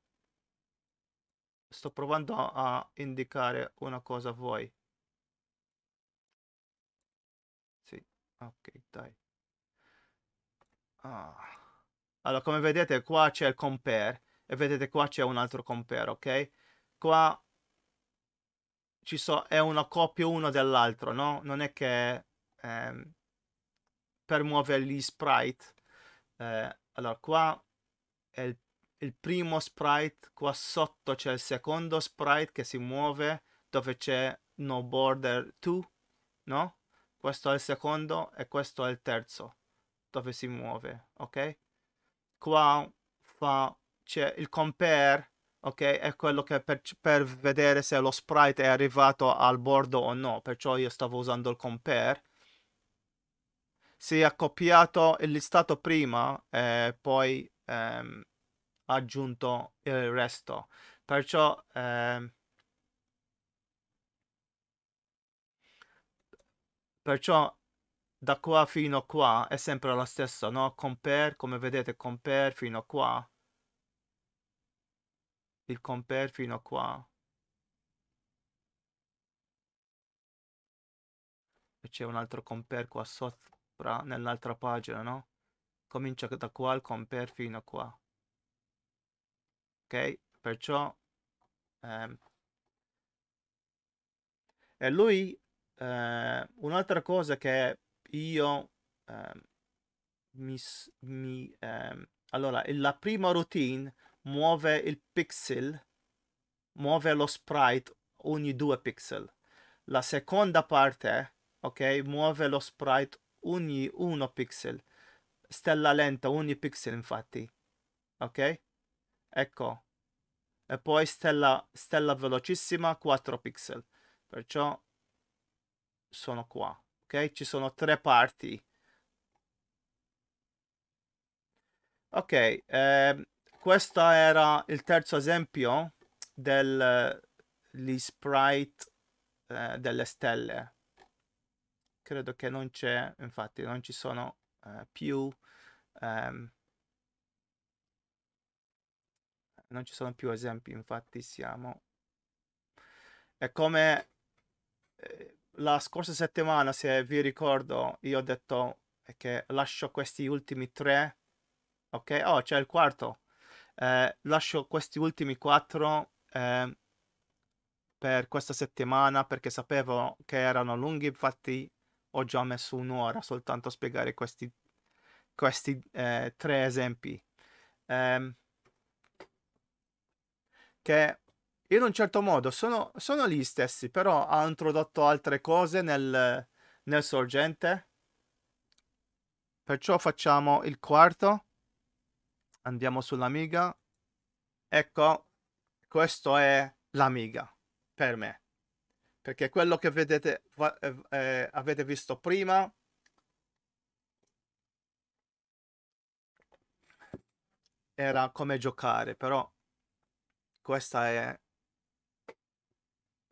sto provando a, indicare una cosa a voi. Sì, ok, dai. Ah. Allora, come vedete qua c'è il compare e vedete qua c'è un altro compare, ok? Qua ci so, è una coppia uno dell'altro, no? Non è che ehm, per muovere gli sprite. Eh, allora, qua è il il primo sprite, qua sotto c'è il secondo sprite che si muove dove c'è no border 2, no? Questo è il secondo e questo è il terzo dove si muove, ok? Qua fa c'è il compare, ok? È quello che per, per vedere se lo sprite è arrivato al bordo o no, perciò io stavo usando il compare si è copiato il listato prima e poi ehm, aggiunto eh, il resto. Perciò eh, perciò da qua fino a qua è sempre la stessa, no? Compare, come vedete, compare fino a qua. Il compare fino a qua. E c'è un altro compare qua sopra, nell'altra pagina, no? Comincia da qua il compare fino a qua ok? Perciò ehm, e lui, eh, un'altra cosa che io eh, mi... mi eh, allora, la prima routine muove il pixel, muove lo sprite ogni due pixel. La seconda parte, ok, muove lo sprite ogni uno pixel. Stella lenta ogni pixel, infatti, ok? ecco e poi stella, stella velocissima 4 pixel perciò sono qua ok ci sono tre parti ok eh, questo era il terzo esempio degli sprite eh, delle stelle credo che non c'è infatti non ci sono eh, più ehm, non ci sono più esempi, infatti siamo... È come eh, la scorsa settimana, se vi ricordo, io ho detto che lascio questi ultimi tre, ok? Oh, c'è il quarto. Eh, lascio questi ultimi quattro eh, per questa settimana perché sapevo che erano lunghi, infatti ho già messo un'ora soltanto a spiegare questi, questi eh, tre esempi. eh, che in un certo modo sono, sono gli stessi, però ha introdotto altre cose nel, nel sorgente. Perciò facciamo il quarto. Andiamo sull'amiga. Ecco, questo è l'amiga per me. Perché quello che vedete, eh, eh, avete visto prima era come giocare, però questa è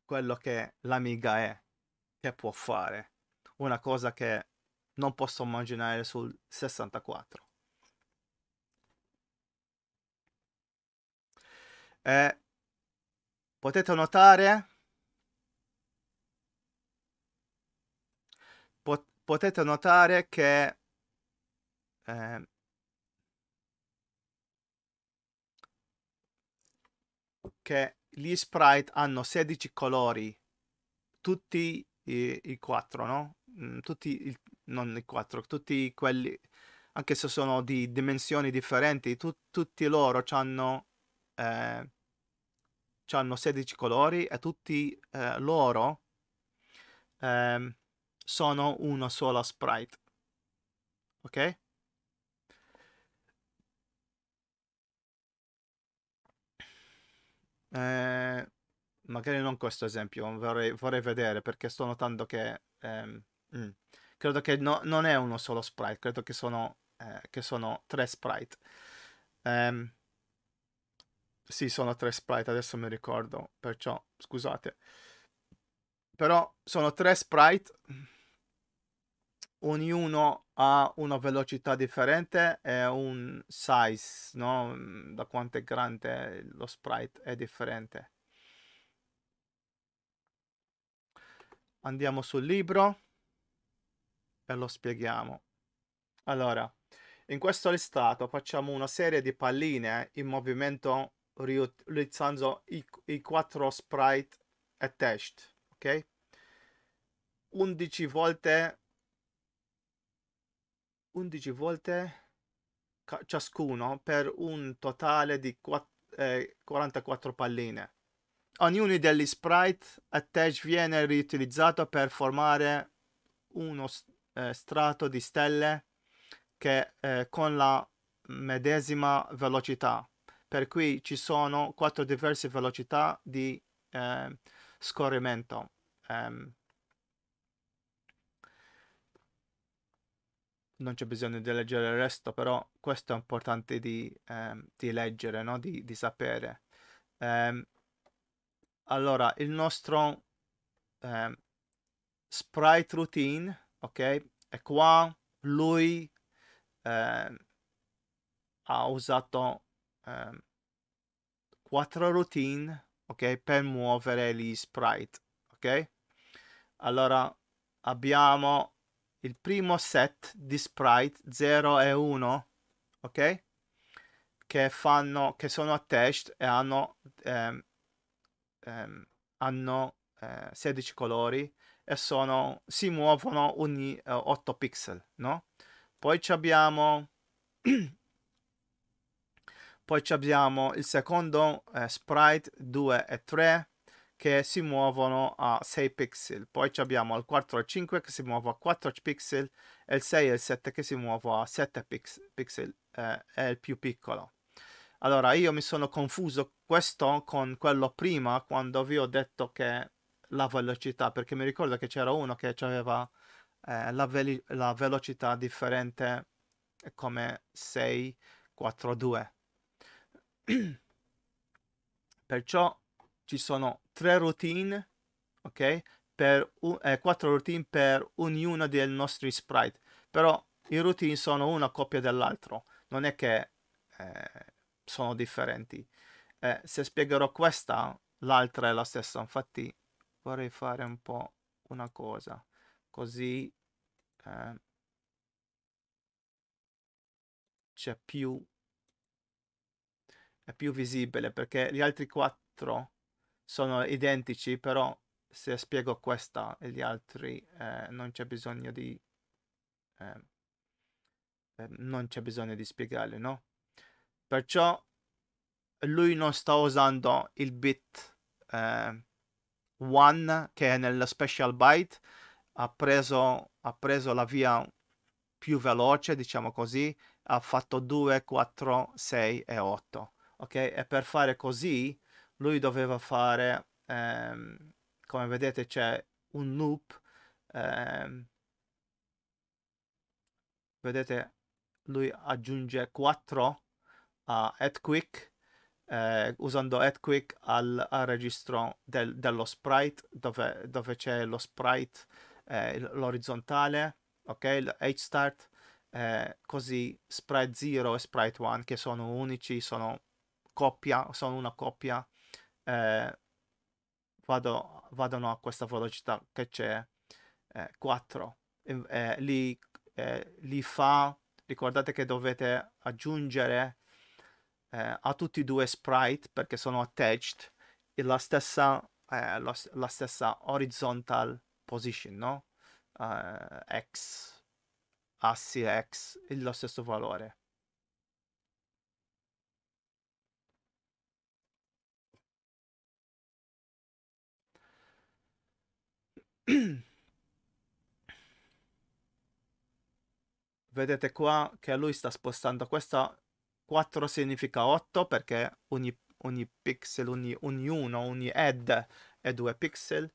quello che l'amiga è, che può fare, una cosa che non posso immaginare sul 64. E eh, potete notare pot- potete notare che eh, che gli sprite hanno 16 colori, tutti i, i 4, no? Mm, tutti, il, non i 4, tutti quelli, anche se sono di dimensioni differenti, tu, tutti loro hanno, eh, hanno 16 colori e tutti eh, loro eh, sono uno solo sprite. Ok? Eh, magari non questo esempio, vorrei, vorrei vedere perché sto notando che... Ehm, mm, credo che no, non è uno solo sprite, credo che sono, eh, che sono tre sprite. Um, sì, sono tre sprite, adesso mi ricordo, perciò scusate. Però sono tre sprite ognuno ha una velocità differente e un size, no? Mm, da quanto è grande lo sprite è differente. Andiamo sul libro e lo spieghiamo. Allora, in questo listato facciamo una serie di palline in movimento riutilizzando i, i quattro sprite attached, ok? 11 volte 11 volte ciascuno per un totale di 4, eh, 44 palline. Ognuno degli sprite attach viene riutilizzato per formare uno eh, strato di stelle che eh, con la medesima velocità. Per cui ci sono quattro diverse velocità di eh, scorrimento. Um, non c'è bisogno di leggere il resto, però questo è importante di, ehm, di leggere, no? di, di sapere. Ehm, allora, il nostro ehm, sprite routine, ok? E qua lui ehm, ha usato ehm, quattro routine, ok? Per muovere gli sprite, ok? Allora, abbiamo il primo set di sprite 0 e 1, ok? Che fanno, che sono attached e hanno, ehm, ehm, hanno eh, 16 colori e sono, si muovono ogni eh, 8 pixel, no? Poi ci abbiamo poi abbiamo il secondo eh, sprite 2 e 3 che si muovono a 6 pixel, poi abbiamo il 4 e il 5 che si muovono a 4 pixel e il 6 e il 7 che si muovono a 7 pixel, pixel eh, è il più piccolo. Allora io mi sono confuso questo con quello prima quando vi ho detto che la velocità, perché mi ricordo che c'era uno che aveva eh, la, ve la velocità differente come 642. Perciò ci sono tre routine, ok? Per un, eh, quattro routine per ognuno dei nostri sprite, però i routine sono una coppia dell'altro, non è che eh, sono differenti. Eh, se spiegherò questa, l'altra è la stessa, infatti vorrei fare un po' una cosa, così eh, c'è più è più visibile perché gli altri quattro sono identici, però se spiego questa e gli altri eh, non c'è bisogno di... Eh, eh non c'è bisogno di spiegarli, no? Perciò lui non sta usando il bit 1 eh, che è nella special byte, ha preso, ha preso la via più veloce, diciamo così, ha fatto 2, 4, 6 e 8. Ok? E per fare così lui doveva fare, ehm, come vedete c'è un loop, ehm, vedete lui aggiunge 4 a AdQuick, eh, usando AdQuick al, al registro del, dello sprite, dove, dove, c'è lo sprite, eh, l'orizzontale, ok, l'HStart, eh, così sprite 0 e sprite 1 che sono unici, sono coppia, sono una coppia eh, vado, vadano a questa velocità che c'è eh, 4 ehm, eh, li, eh, li, fa ricordate che dovete aggiungere eh, a tutti e due sprite perché sono attached la stessa, eh, la, la stessa horizontal position no? Uh, x assi x lo stesso valore Vedete qua che lui sta spostando questa 4 significa 8 perché ogni, ogni pixel, ogni, ognuno, ogni add è 2 pixel.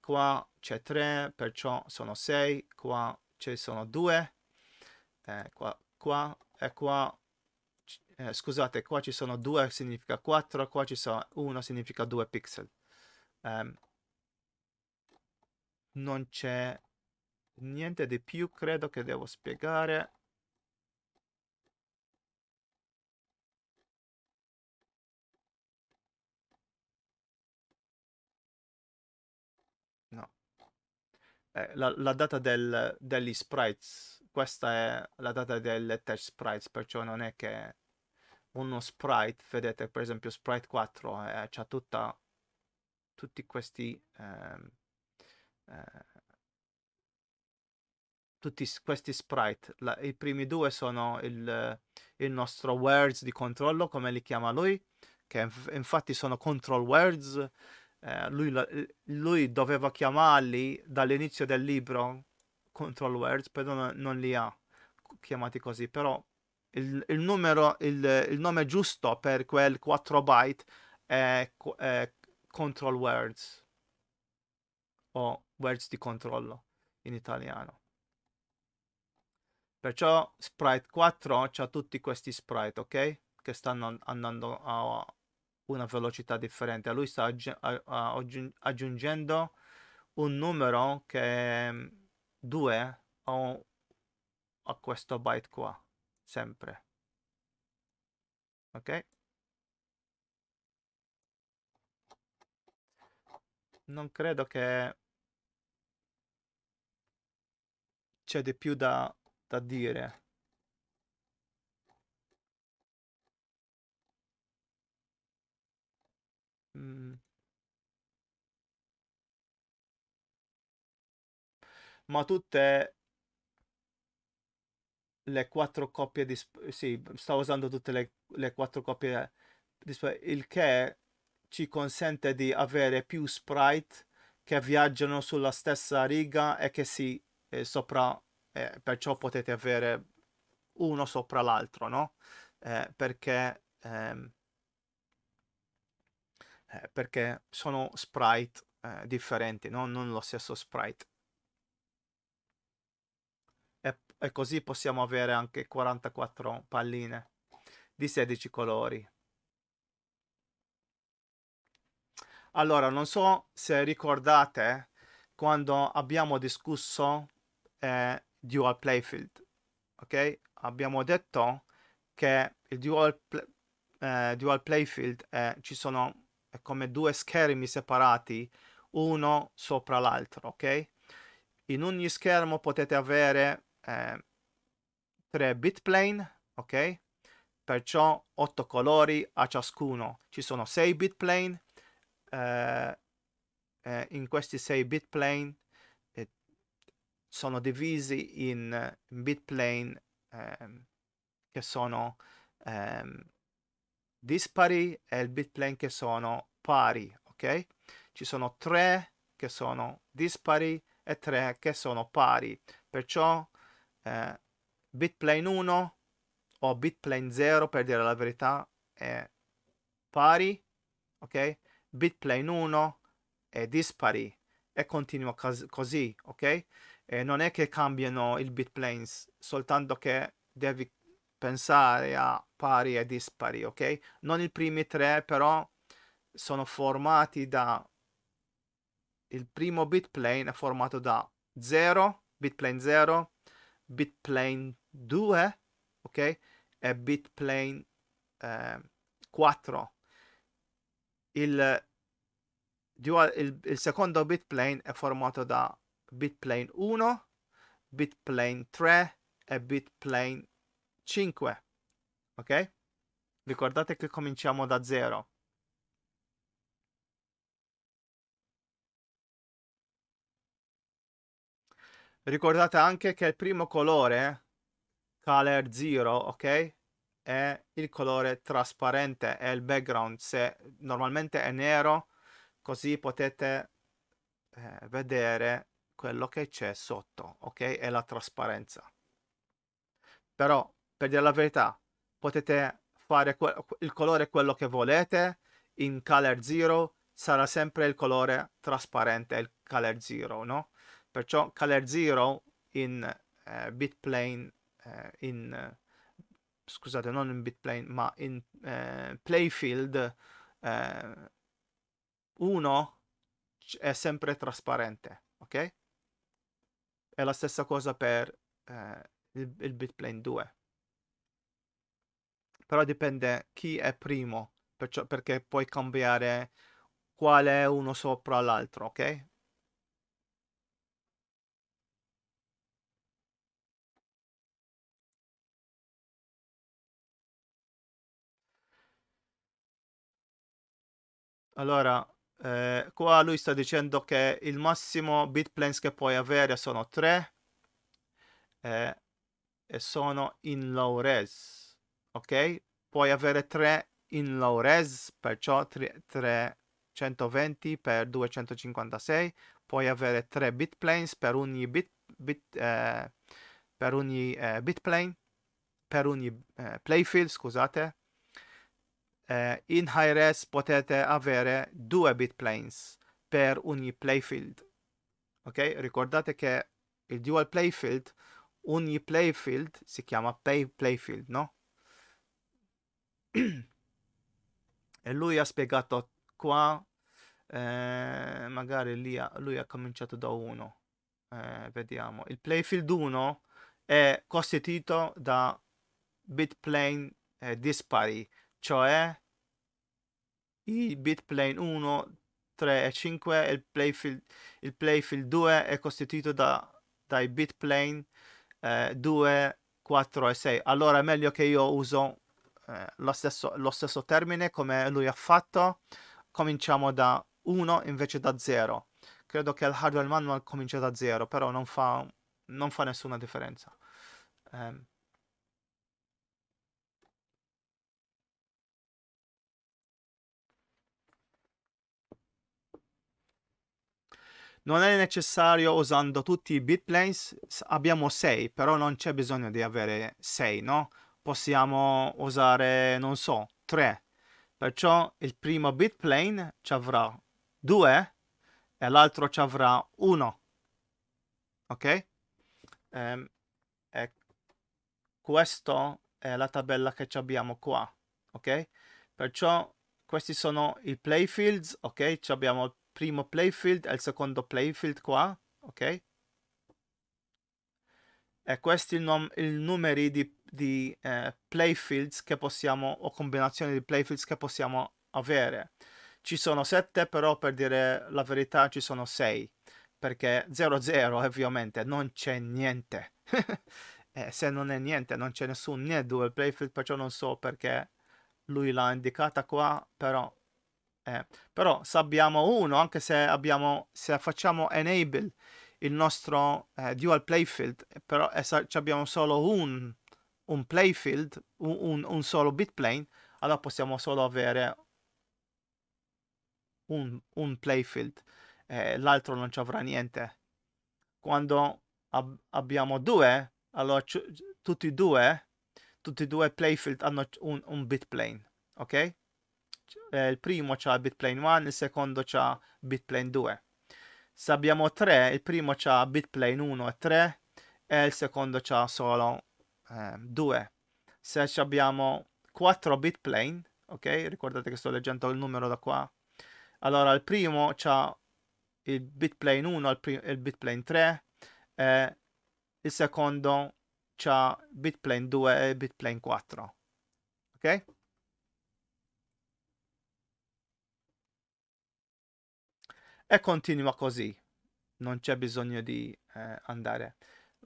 Qua c'è 3, perciò sono 6, qua ci sono 2, eh, qua, qua e qua eh, scusate, qua ci sono 2 significa 4, qua ci sono 1 significa 2 pixel. Um, non c'è niente di più credo che devo spiegare no eh, la, la, data del, degli sprites questa è la data delle test sprites perciò non è che uno sprite vedete per esempio sprite 4 eh, c'ha tutta tutti questi eh, eh, tutti questi sprite. La, I primi due sono il, il nostro words di controllo, come li chiama lui, che infatti sono control words. Eh, lui, lui, doveva chiamarli dall'inizio del libro control words, però non, non li ha chiamati così, però il, il, numero, il, il, nome giusto per quel 4 byte è, è control words o words di controllo in italiano. Perciò sprite 4 ha tutti questi sprite, ok? Che stanno andando a una velocità differente. Lui sta aggiungendo un numero che è 2 a questo byte qua, sempre. Ok? Non credo che c'è di più da, da dire. Mm. Ma tutte le quattro coppie di... sp- Sì, sto usando tutte le, le quattro coppie di il che ci consente di avere più sprite che viaggiano sulla stessa riga e che si eh, sopra, eh, perciò potete avere uno sopra l'altro, no? Eh, perché, ehm, eh, perché sono sprite eh, differenti, no? non lo stesso sprite. E, e così possiamo avere anche 44 palline di 16 colori. Allora, non so se ricordate quando abbiamo discusso eh, dual playfield. Ok? Abbiamo detto che il dual, pl eh, dual playfield eh, ci sono come due schermi separati uno sopra l'altro, ok? In ogni schermo potete avere eh, 3 bit plane, ok? Perciò 8 colori a ciascuno. Ci sono 6 bit plane. Eh, eh, in questi 6 bit plane sono divisi in bitplane ehm, che sono ehm, dispari e il bit plane che sono pari, ok? Ci sono tre che sono dispari e tre che sono pari, perciò eh, plane 1 o bit plane 0 per dire la verità è pari, ok? Bit plane 1 è dispari e continua cos così, ok? eh, non è che cambiano il bit plane, soltanto che devi pensare a pari e dispari, ok? Non i primi tre, però sono formati da il primo bit plane è formato da 0, bit plane 0, bit plane 2, ok? E bitplane eh, 4. Il, il, il secondo bitplane è formato da bitplane 1, bitplane 3 e bitplane 5. Ok? Ricordate che cominciamo da 0. Ricordate anche che il primo colore, color 0, ok? È il colore trasparente, è il background. Se normalmente è nero, così potete eh, vedere quello che c'è sotto, ok? È la trasparenza. Però, per dire la verità, potete fare il colore quello che volete, in color 0 sarà sempre il colore trasparente, il color 0, no? Perciò color 0 in uh, bitplane, uh, in, uh, scusate, non in bitplane, ma in eh, playfield 1 è sempre trasparente, ok? È la stessa cosa per eh, il, il Bitplane 2. Però dipende chi è primo, perciò, perché puoi cambiare qual è uno sopra l'altro, ok? Allora, eh, qua lui sta dicendo che il massimo bit planes che puoi avere sono 3 eh, e sono in low res. Ok? Puoi avere 3 in low res, perciò 320 x 256. Puoi avere 3 bit planes per ogni bit, bit eh, per ogni eh, bit plane per ogni eh, playfield, scusate eh, in high res potete avere due bitplanes per ogni playfield. Ok? Ricordate che il dual playfield, ogni playfield si chiama playfield, no? e lui ha spiegato qua, eh, magari lì ha, lui ha cominciato da 1. Eh, vediamo, il playfield 1 è costituito da bitplane eh, dispari cioè i bit plane 1, 3 e 5 e il playfield, il playfield 2 è costituito da, dai bitplane eh, 2, 4 e 6. Allora è meglio che io uso eh, lo, stesso, lo stesso termine come lui ha fatto. Cominciamo da 1 invece da 0. Credo che il hardware manual comincia da 0, però non fa, non fa nessuna differenza. Um, Non è necessario usando tutti i bitplanes, abbiamo 6, però non c'è bisogno di avere 6, no? Possiamo usare, non so, 3. Perciò il primo bitplane ci avrà 2 e l'altro ci avrà 1. Ok? Ehm, questa è la tabella che abbiamo qua, ok? Perciò questi sono i playfields, ok? Ci abbiamo primo playfield e il secondo playfield qua, ok? E questi sono i numeri di, di eh, playfields che possiamo, o combinazioni di playfields che possiamo avere. Ci sono 7, però per dire la verità ci sono 6, perché 00 ovviamente non c'è niente. eh, se non è niente, non c'è nessun né due playfield, perciò non so perché lui l'ha indicata qua, però eh, però se abbiamo uno, anche se, abbiamo, se facciamo enable il nostro eh, dual playfield, eh, però eh, se abbiamo solo un, un playfield, un, un, un solo bitplane, allora possiamo solo avere un, un playfield, eh, l'altro non ci avrà niente. Quando ab abbiamo due, allora tutti e due, tutti e due playfield hanno un, un bitplane, ok? eh, il primo c'ha Bitplane 1, il secondo c'ha Bitplane 2. Se abbiamo 3, il primo c'ha Bitplane 1 e 3 e il secondo c'ha solo 2. Eh, Se abbiamo 4 Bitplane, ok? Ricordate che sto leggendo il numero da qua. Allora il primo c'ha il Bitplane 1 e il Bitplane 3 e il secondo c'ha Bitplane 2 e Bitplane 4. Ok? e continua così. Non c'è bisogno di eh, andare.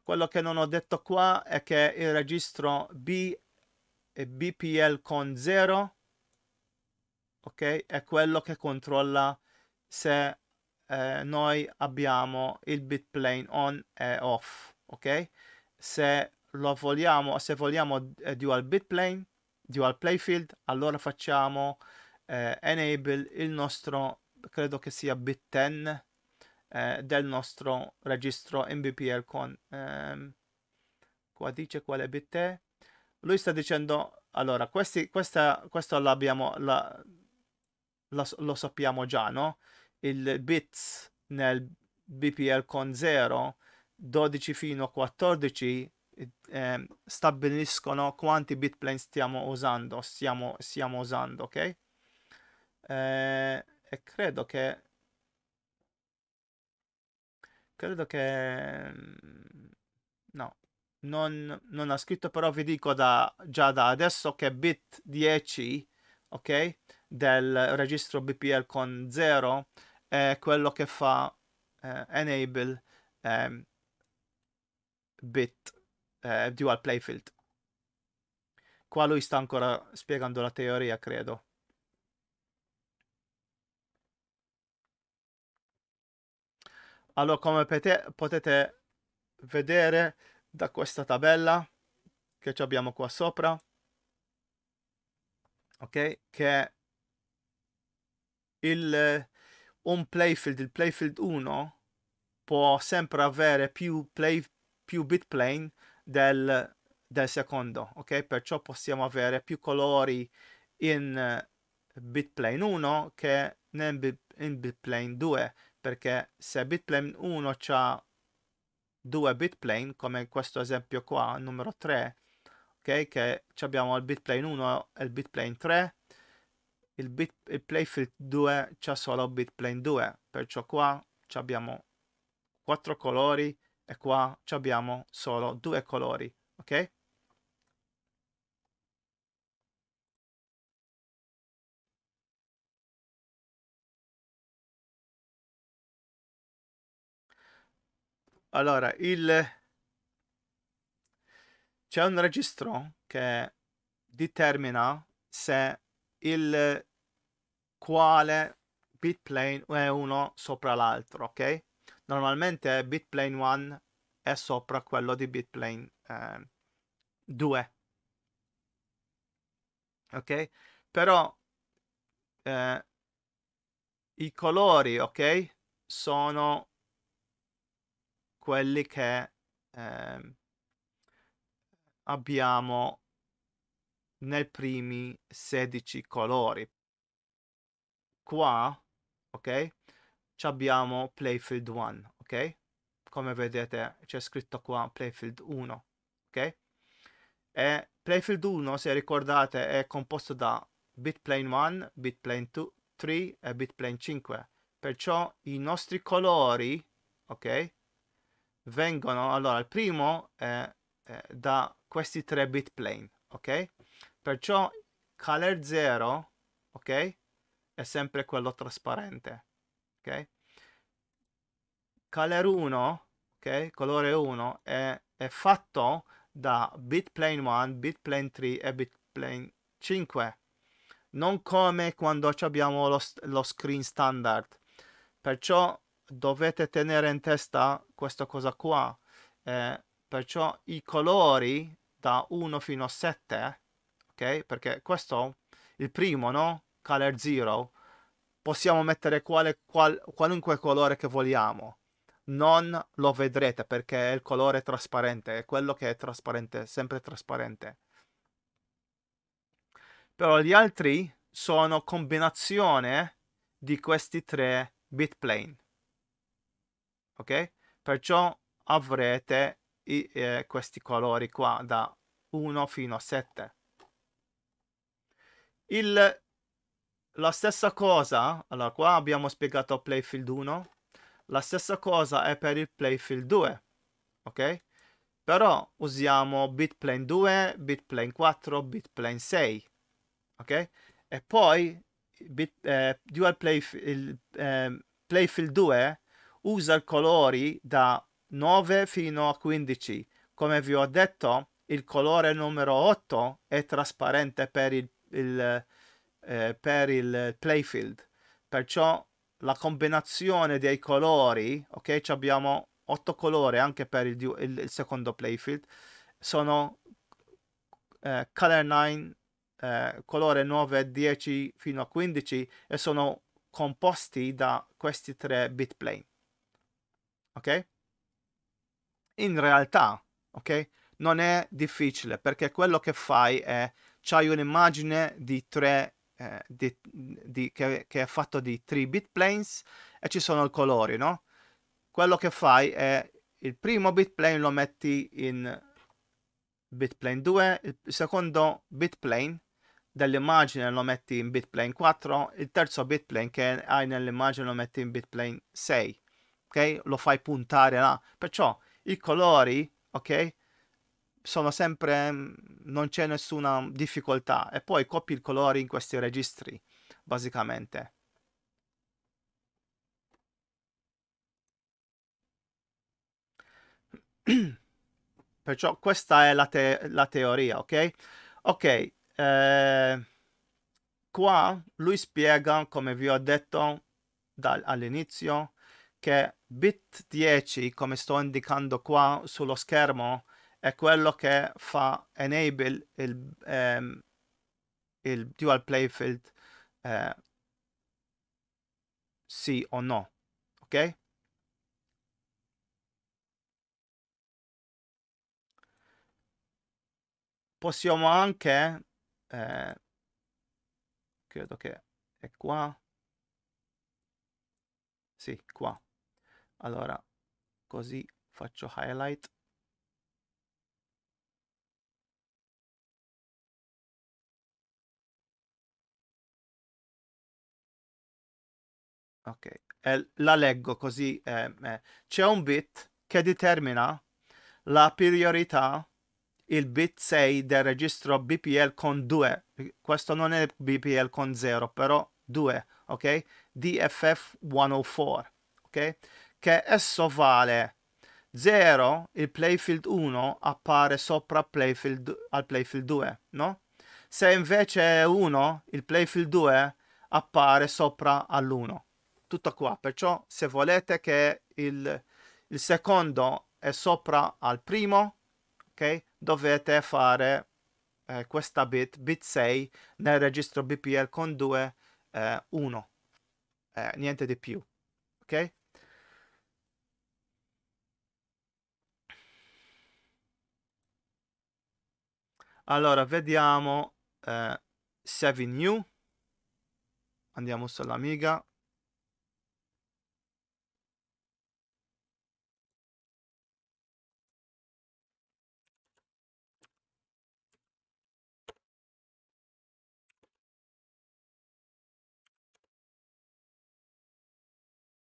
Quello che non ho detto qua è che il registro B e BPL con 0 ok è quello che controlla se eh, noi abbiamo il bitplane on e off ok se lo vogliamo se vogliamo eh, dual bitplane dual playfield allora facciamo eh, enable il nostro credo che sia Bitten eh, del nostro registro MBPL con ehm, qua dice quale bit è lui sta dicendo allora questi, questa, questo l'abbiamo la, la, lo sappiamo già no il bits nel BPL con 0 12 fino a 14 eh, stabiliscono quanti bitplane stiamo usando stiamo, stiamo usando ok eh, e credo che credo che mm, no non, non ha scritto però vi dico da, già da adesso che bit 10 ok del registro bpl con 0 è quello che fa eh, enable eh, bit eh, dual playfield qua lui sta ancora spiegando la teoria credo Allora, come potete vedere da questa tabella che abbiamo qua sopra, ok, che il, un playfield, il playfield 1, può sempre avere più, play, più bit plane del, del secondo, ok? Perciò possiamo avere più colori in uh, bitplane 1 che in, in bitplane 2 perché se bitplane 1 ha due bitplane, come in questo esempio qua, numero 3, ok, che abbiamo il bitplane 1 e il bitplane 3, il, bit, il playfield 2 c'ha solo bitplane 2, perciò qua abbiamo quattro colori e qua abbiamo solo due colori, ok? Allora, il... c'è un registro che determina se il quale bit plane è uno sopra l'altro, ok? Normalmente bit plane 1 è sopra quello di bit plane 2. Eh, ok? Però eh, i colori, ok? Sono quelli che eh, abbiamo nei primi 16 colori. Qua, ok, abbiamo Playfield 1, ok? Come vedete c'è scritto qua Playfield 1, ok? E Playfield 1, se ricordate, è composto da Bitplane 1, Bitplane 2, 3 e Bitplane 5. Perciò i nostri colori, ok? vengono, allora, il primo è, è da questi tre bit plane, ok? Perciò color 0, ok? È sempre quello trasparente, ok? Color 1, ok? Colore 1 è, è fatto da bit plane 1, bit plane 3 e bit plane 5. Non come quando abbiamo lo, lo screen standard. Perciò dovete tenere in testa questa cosa qua. Eh, perciò i colori da 1 fino a 7, ok? Perché questo, il primo, no? Color 0, possiamo mettere quale, qual, qualunque colore che vogliamo. Non lo vedrete perché è il colore trasparente, è quello che è trasparente, sempre trasparente. Però gli altri sono combinazione di questi tre bit plane ok perciò avrete i, eh, questi colori qua da 1 fino a 7 Il, la stessa cosa allora qua abbiamo spiegato playfield 1 la stessa cosa è per il playfield 2 ok però usiamo bitplane 2 bitplane 4 bitplane 6 ok e poi bit, eh, dual play, il, eh, playfield 2 usa i colori da 9 fino a 15. Come vi ho detto, il colore numero 8 è trasparente per il, il, eh, per il playfield, perciò la combinazione dei colori, ok? Ci abbiamo 8 colori anche per il, il, il secondo playfield, sono eh, color 9, eh, colore 9, 10 fino a 15 e sono composti da questi tre bit plane ok? In realtà, ok? Non è difficile perché quello che fai è c'hai un'immagine di tre eh, di, di, che, che, è fatto di 3 bit planes e ci sono i colori, no? Quello che fai è il primo bit plane lo metti in bit plane 2, il secondo bit plane dell'immagine lo metti in bit plane 4, il terzo bit plane che hai nell'immagine lo metti in bit plane 6 ok? Lo fai puntare là. Perciò i colori, ok? Sono sempre, mm, non c'è nessuna difficoltà. E poi copi i colori in questi registri, basicamente. Perciò questa è la, te la, teoria, ok? Ok, eh, qua lui spiega, come vi ho detto all'inizio, che bit 10, come sto indicando qua sullo schermo, è quello che fa enable il, ehm, il dual playfield eh, sì o no, ok? Possiamo anche, eh, credo che è qua, sì, qua allora così faccio highlight ok eh, la leggo così eh, eh. c'è un bit che determina la priorità il bit 6 del registro BPL con 2 questo non è BPL con 0 però 2 ok DFF 104 ok che esso vale 0 il playfield 1 appare sopra playfield, al playfield 2, no? Se invece è 1, il playfield 2 appare sopra all'1. Tutto qua, perciò se volete che il, il secondo è sopra al primo, ok? Dovete fare eh, questa bit, bit 6, nel registro BPL con 2, eh, 1. Eh, niente di più, ok? Allora, vediamo eh, Seven New. Andiamo sull'Amiga.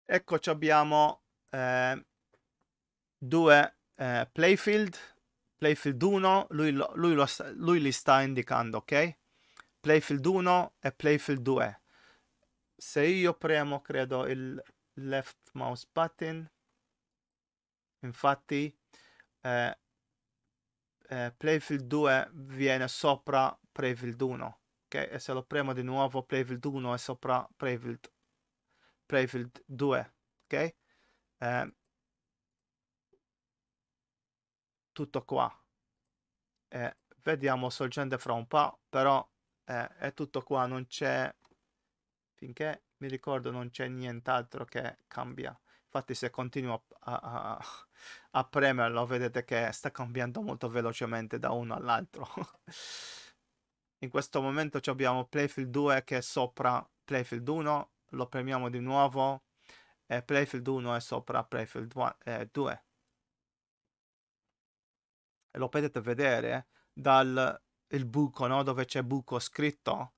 Eccoci abbiamo eh, due eh, playfield Playfield 1, lui, lo, lui, lo, lui li sta indicando, ok? Playfield 1 e Playfield 2. Se io premo, credo, il left mouse button, infatti eh, eh, Playfield 2 viene sopra Playfield 1, ok? E se lo premo di nuovo, Playfield 1 è sopra Playfield, Playfield 2, ok? Eh, tutto qua. Eh, vediamo sorgente fra un po', però eh, è tutto qua, non c'è, finché mi ricordo non c'è nient'altro che cambia. Infatti se continuo a, a, a premerlo vedete che sta cambiando molto velocemente da uno all'altro. In questo momento abbiamo Playfield 2 che è sopra Playfield 1, lo premiamo di nuovo e Playfield 1 è sopra Playfield 1, eh, 2 lo potete vedere dal buco, no? dove c'è buco scritto,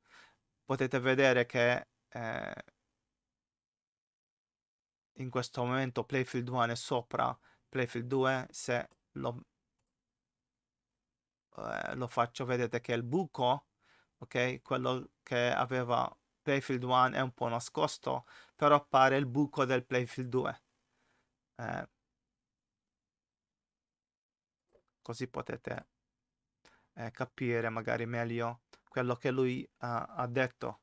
potete vedere che eh, in questo momento Playfield 1 è sopra Playfield 2, se lo, eh, lo faccio vedete che il buco, ok, quello che aveva Playfield 1 è un po' nascosto, però appare il buco del Playfield 2. Eh, così potete eh, capire magari meglio quello che lui uh, ha detto.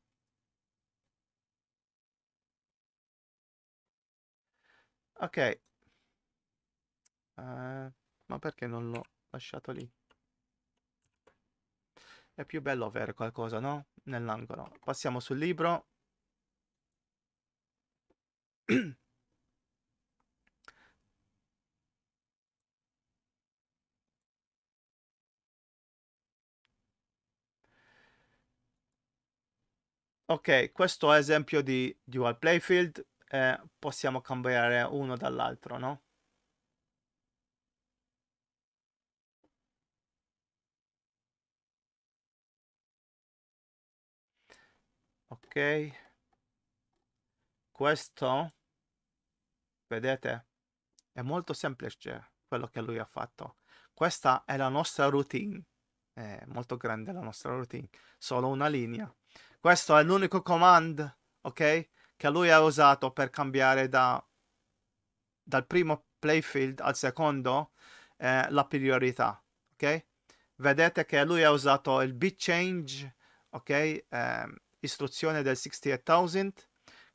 Ok, uh, ma perché non l'ho lasciato lì? È più bello avere qualcosa, no? Nell'angolo. Passiamo sul libro. ok, questo è esempio di dual playfield, eh, possiamo cambiare uno dall'altro, no? ok questo vedete è molto semplice quello che lui ha fatto questa è la nostra routine è molto grande la nostra routine solo una linea questo è l'unico command, ok? Che lui ha usato per cambiare da, dal primo playfield al secondo eh, la priorità, ok? Vedete che lui ha usato il bit change, ok? Eh, istruzione del 68000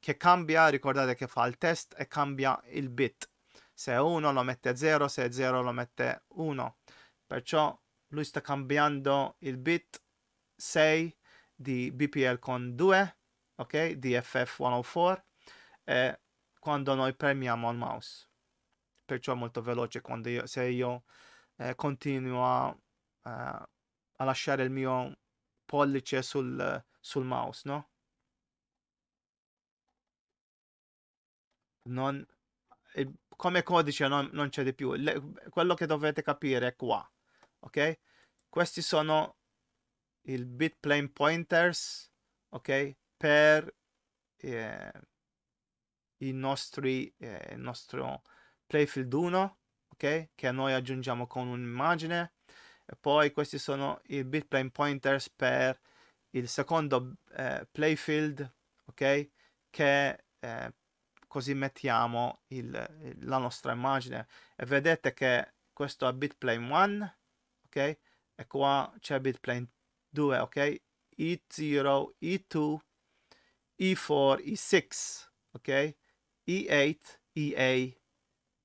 che cambia, ricordate che fa il test e cambia il bit. Se è 1 lo mette 0, se è 0 lo mette 1. Perciò lui sta cambiando il bit 6 di BPL con 2, ok? Di FF104 eh, quando noi premiamo il mouse. Perciò è molto veloce quando io, se io eh, continuo a, eh, a, lasciare il mio pollice sul, sul mouse, no? Non, come codice non, non c'è di più. Le, quello che dovete capire è qua, ok? Questi sono il bitplane pointers ok per eh, i nostri eh, il nostro playfield 1 ok che noi aggiungiamo con un'immagine e poi questi sono i bitplane pointers per il secondo eh, playfield ok che eh, così mettiamo il, la nostra immagine e vedete che questo è bitplane 1 ok e qua c'è bitplane 2, ok? E0, E2, E4, E6, ok? E8, EA,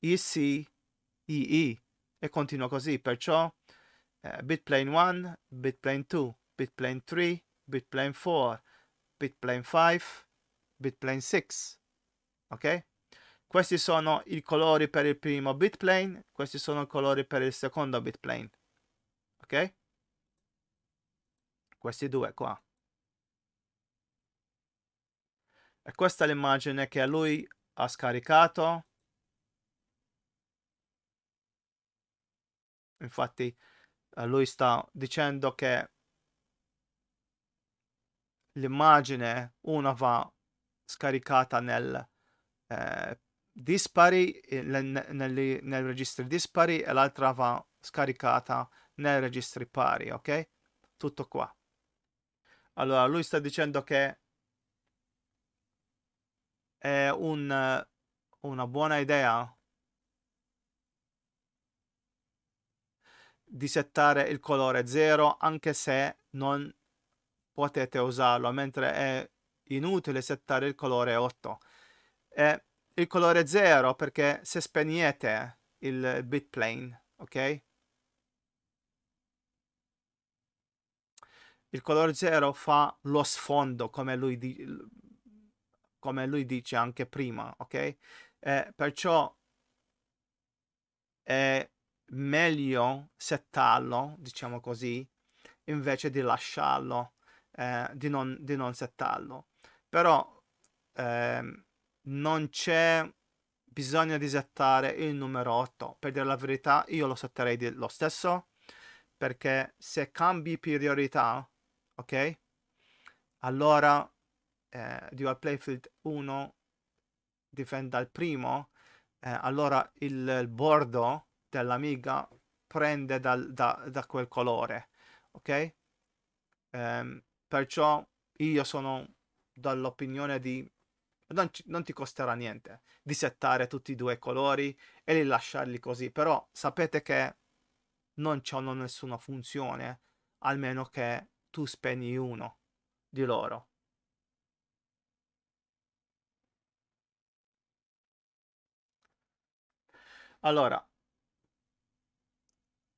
EC, EE e continua così, perciò uh, bitplane 1, bitplane 2, bitplane 3, bitplane 4, bitplane 5, bitplane 6, ok? Questi sono i colori per il primo bitplane, questi sono i colori per il secondo bitplane, ok? questi due qua. E questa è l'immagine che lui ha scaricato. Infatti eh, lui sta dicendo che l'immagine una va scaricata nel eh, dispari nel, eh, nel, nel registro dispari e l'altra va scaricata nei registri pari ok tutto qua allora, lui sta dicendo che è un, una buona idea di settare il colore 0 anche se non potete usarlo, mentre è inutile settare il colore 8. E il colore 0 perché se spegnete il bitplane, ok? il colore 0 fa lo sfondo, come lui, di- come lui dice anche prima, ok? Eh, perciò è meglio settarlo, diciamo così, invece di lasciarlo, eh, di, non, di, non, settarlo. Però eh, non c'è bisogno di settare il numero 8. Per dire la verità, io lo setterei lo stesso, perché se cambi priorità, ok? Allora eh, dual playfield 1 difende dal primo, eh, allora il, il, bordo dell'amiga prende dal, da, da, quel colore, ok? Ehm, perciò io sono dall'opinione di non, non, ti costerà niente di settare tutti i due colori e li lasciarli così, però sapete che non c'è nessuna funzione, almeno che tu spegni uno di loro. Allora,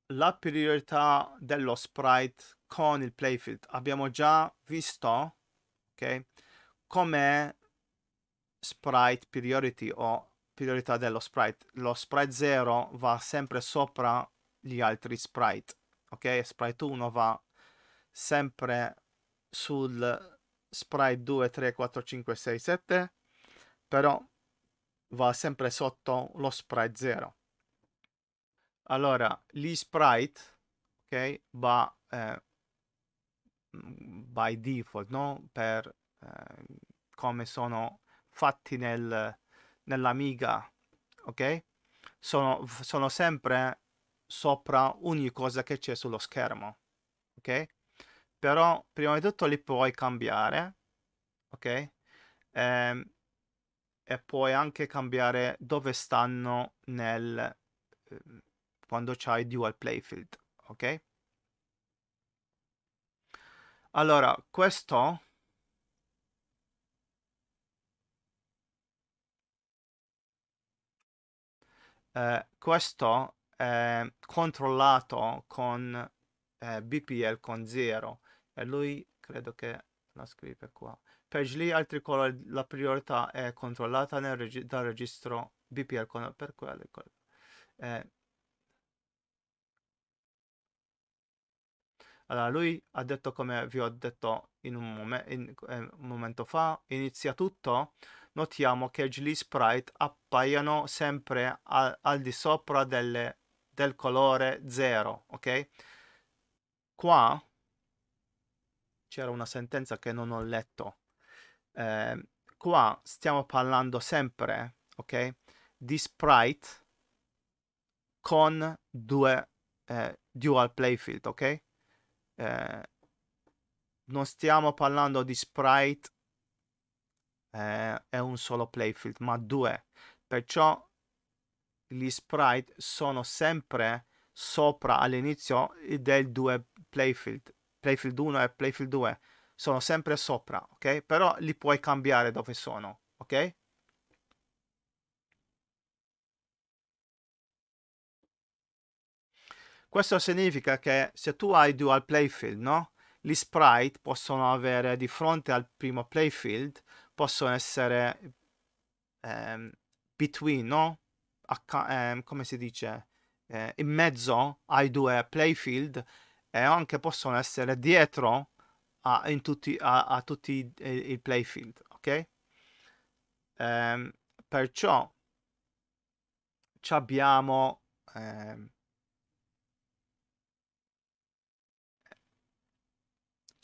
la priorità dello sprite con il playfield abbiamo già visto, ok, come sprite priority o priorità dello sprite. Lo sprite 0 va sempre sopra gli altri sprite, ok? Sprite 1 va sempre sul sprite 2, 3, 4, 5, 6, 7, però va sempre sotto lo sprite 0. Allora, gli sprite, ok, va eh, mm, by default, no? Per eh, come sono fatti nel, nell'amiga, ok? Sono, sono sempre sopra ogni cosa che c'è sullo schermo, ok? però prima di tutto li puoi cambiare, ok? E, ehm, e puoi anche cambiare dove stanno nel ehm, quando c'hai dual playfield, ok? Allora, questo eh, questo è controllato con eh, BPL con 0 e lui credo che la scrive qua. Per GLI altri colori la priorità è controllata reg dal registro BPR con per quello. Eh. Allora lui ha detto come vi ho detto in un, mom in, eh, un momento fa, inizia tutto, notiamo che GLI sprite appaiono sempre al, al di sopra delle, del colore 0, ok? Qua c'era una sentenza che non ho letto. Eh, qua stiamo parlando sempre, ok, di sprite con due eh, dual playfield, ok? Eh, non stiamo parlando di sprite eh, un solo playfield, ma due. Perciò gli sprite sono sempre sopra all'inizio del due playfield Playfield 1 e Playfield 2 sono sempre sopra, ok? Però li puoi cambiare dove sono, ok? Questo significa che se tu hai dual playfield, no? Gli sprite possono avere di fronte al primo playfield, possono essere ehm, between, no? Acc ehm, come si dice? Eh, in mezzo ai due playfield e anche possono essere dietro a, tutti, a, a tutti i playfield, ok? Ehm, perciò abbiamo ehm,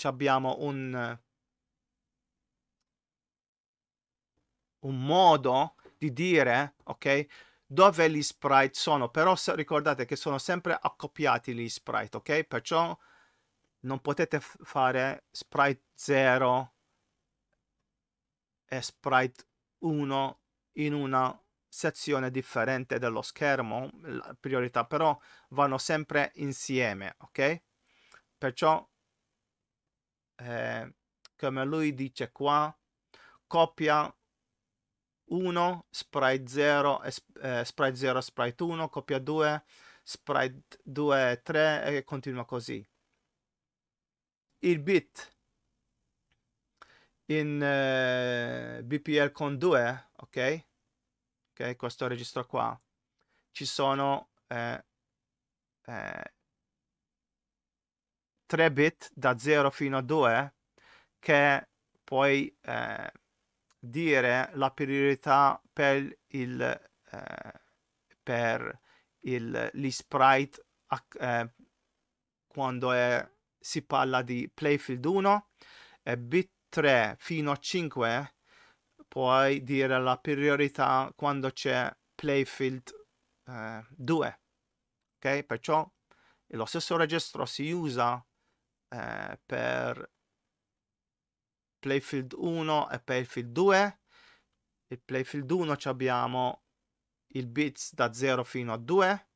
abbiamo un, un modo di dire, ok? dove gli sprite sono, però ricordate che sono sempre accoppiati gli sprite, ok? Perciò non potete fare sprite 0 e sprite 1 in una sezione differente dello schermo, la priorità però vanno sempre insieme, ok? Perciò, eh, come lui dice qua, copia 1, sprite 0, eh, eh, sprite 0, sprite 1, coppia 2, sprite 2, 3 e continua così. Il bit in eh, BPL con 2, ok? Ok, questo registro qua, ci sono eh, 3 eh, bit da 0 fino a 2 che poi Eh, dire la priorità per il eh, per il, gli sprite eh, quando è, si parla di playfield 1 e bit 3 fino a 5 puoi dire la priorità quando c'è playfield eh, 2 ok perciò lo stesso registro si usa eh, per Playfield 1 e Playfield 2. Il Playfield 1 abbiamo il bits da 0 fino a 2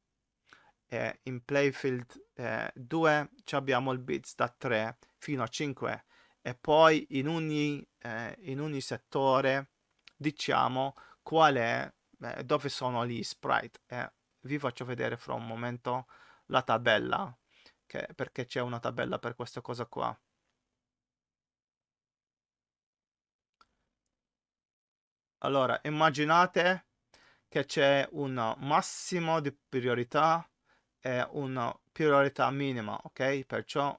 e in Playfield eh, 2 abbiamo il bits da 3 fino a 5 e poi in ogni, eh, in ogni settore diciamo qual è eh, dove sono gli sprite vi faccio vedere fra un momento la tabella che, perché c'è una tabella per questa cosa qua Allora, immaginate che c'è un massimo di priorità e una priorità minima, ok? Perciò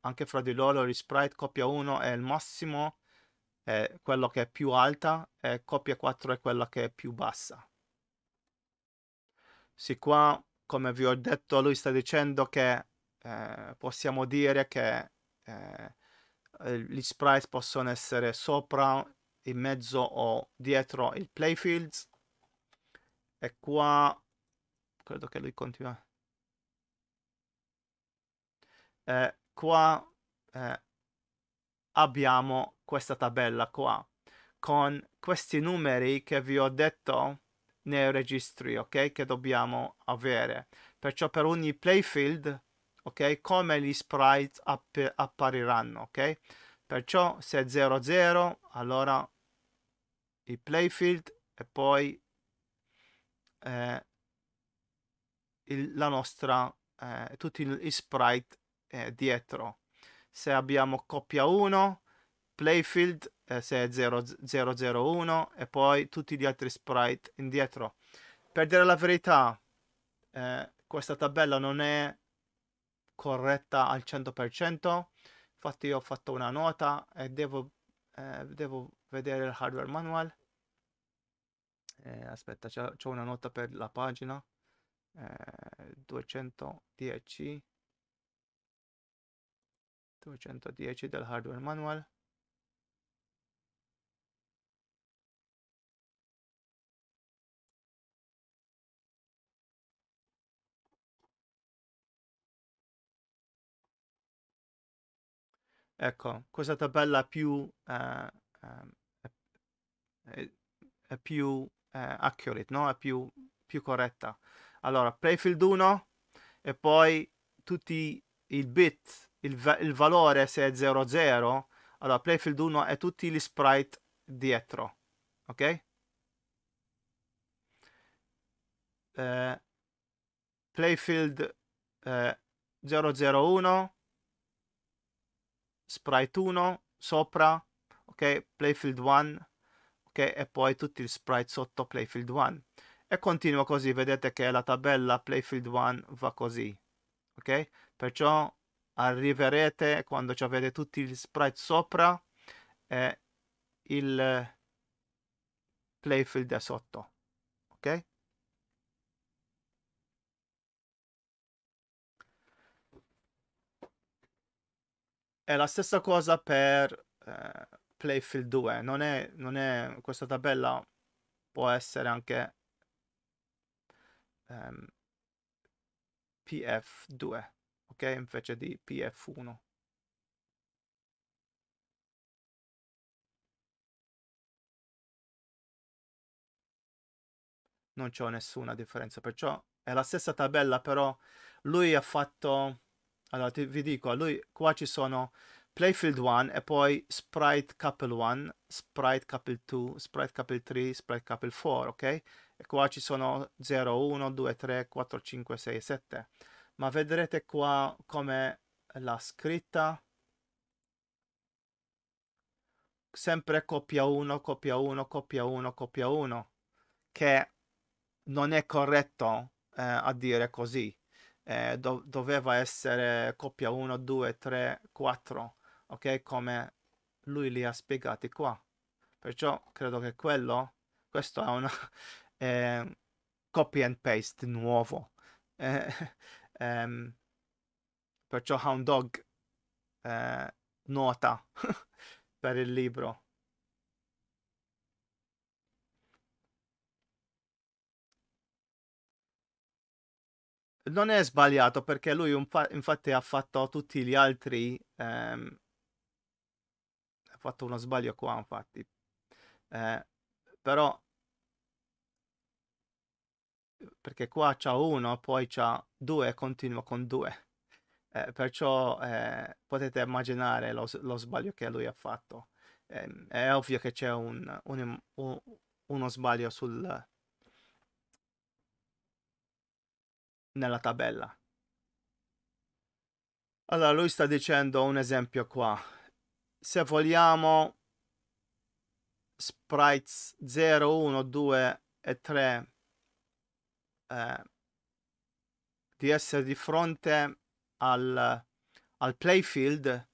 anche fra di loro gli sprite coppia 1 è il massimo, è quello che è più alta, e coppia 4 è quella che è più bassa. Sì, qua, come vi ho detto, lui sta dicendo che eh, possiamo dire che eh, gli sprite possono essere sopra in mezzo o dietro il playfields e qua credo che lui continua e qua eh, abbiamo questa tabella qua con questi numeri che vi ho detto nei registri ok che dobbiamo avere perciò per ogni playfield ok come gli sprite app appariranno ok Perciò se è 0-0, allora il playfield e poi eh, il, la nostra, eh, tutti gli sprite eh, dietro. Se abbiamo coppia 1, playfield eh, se è 0001 e poi tutti gli altri sprite indietro. Per dire la verità, eh, questa tabella non è corretta al 100%, Infatti io ho fatto una nota e devo, eh, devo vedere il hardware manual. Eh, aspetta, c'è una nota per la pagina. Eh, 210 210 del hardware manual Ecco, questa tabella più, eh, eh, è più eh, accurate, no? è più, più corretta. Allora, playfield 1 e poi tutti i bit il, il, valore se è 00 allora playfield 1 è tutti gli sprite dietro ok eh, playfield eh, 001 sprite 1 sopra, ok, playfield 1, ok, e poi tutti gli sprite sotto playfield 1. E continua così, vedete che la tabella playfield 1 va così, ok? Perciò arriverete quando avete tutti gli sprite sopra e il playfield è sotto. È la stessa cosa per eh, Playfield 2. Non è, non è, questa tabella può essere anche ehm, PF2, ok? Invece di PF1. Non c'è nessuna differenza, perciò è la stessa tabella, però lui ha fatto allora ti, vi dico, lui qua ci sono Playfield 1 e poi Sprite Couple 1, Sprite Couple 2, Sprite Couple 3, Sprite Couple 4, ok? E qua ci sono 0, 1, 2, 3, 4, 5, 6, 7. Ma vedrete qua come la scritta sempre coppia 1, coppia 1, coppia 1, coppia 1, che non è corretto eh, a dire così eh, do- doveva essere coppia 1, 2, 3, 4, ok? Come lui li ha spiegati qua. Perciò credo che quello, questo è un eh, copy and paste nuovo. Eh, ehm, perciò Hound Dog eh, nota per il libro non è sbagliato perché lui infatti ha fatto tutti gli altri ehm, ha fatto uno sbaglio qua infatti eh, però perché qua c'ha uno poi c'ha due e continua con due eh, perciò eh, potete immaginare lo, lo, sbaglio che lui ha fatto ehm, è ovvio che c'è un, un, un, uno sbaglio sul nella tabella. Allora lui sta dicendo un esempio qua. Se vogliamo sprites 0, 1, 2 e 3 eh, di essere di fronte al, al playfield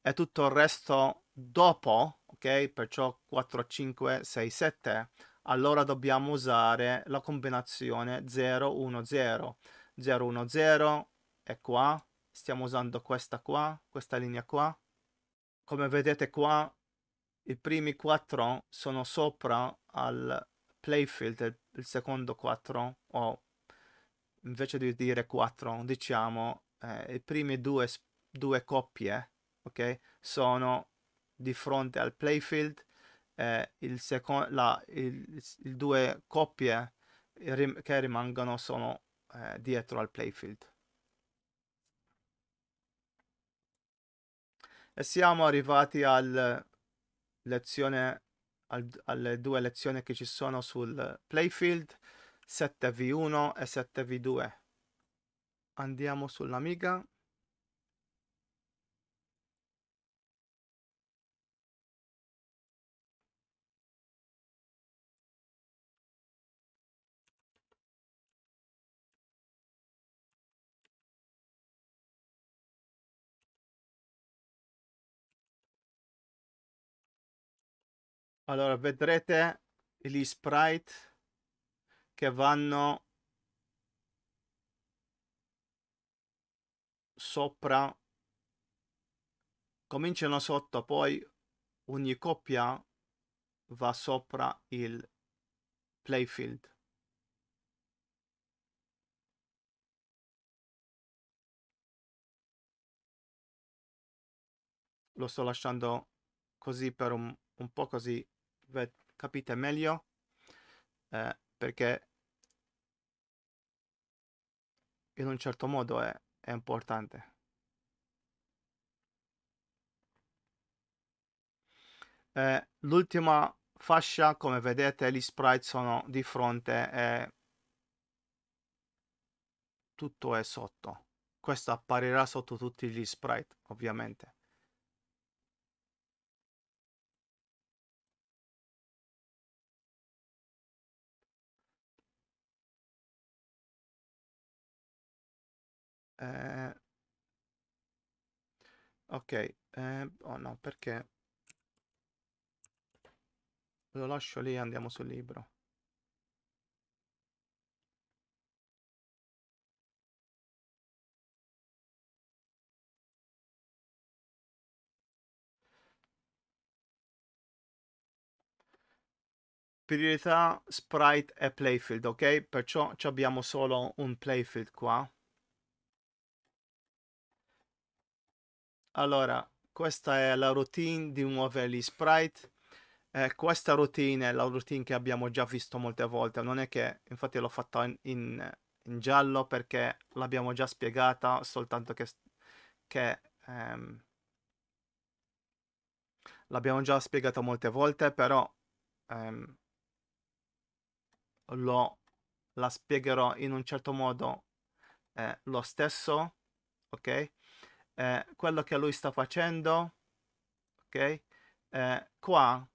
e tutto il resto dopo, ok? Perciò 4, 5, 6, 7, allora dobbiamo usare la combinazione 0, 1, 0 010 è qua, stiamo usando questa qua, questa linea qua. Come vedete qua, i primi quattro sono sopra al playfield, il secondo 4, o invece di dire 4, diciamo, eh, i primi due, due coppie, ok, sono di fronte al playfield, eh, il, secondo, la, il, il due coppie che rimangono sono eh, dietro al playfield. E siamo arrivati al lezione, al, alle due lezioni che ci sono sul playfield, 7v1 e 7v2. Andiamo sull'Amiga. Allora, vedrete gli sprite che vanno sopra, cominciano sotto, poi ogni coppia va sopra il playfield. Lo sto lasciando così per un, un po' così capite meglio eh, perché in un certo modo è, è importante. Eh, l'ultima fascia, come vedete, gli sprite sono di fronte e tutto è sotto. Questo apparirà sotto tutti gli sprite, ovviamente. eh, ok eh, oh no perché lo lascio lì e andiamo sul libro priorità sprite e playfield ok perciò abbiamo solo un playfield qua Allora, questa è la routine di muovere gli sprite. Eh, questa routine è la routine che abbiamo già visto molte volte. Non è che, infatti, l'ho fatta in, in, in giallo perché l'abbiamo già spiegata, soltanto che, che ehm, l'abbiamo già spiegata molte volte, però ehm, lo, la spiegherò in un certo modo eh, lo stesso, ok? eh, quello che lui sta facendo, ok? Eh, qua,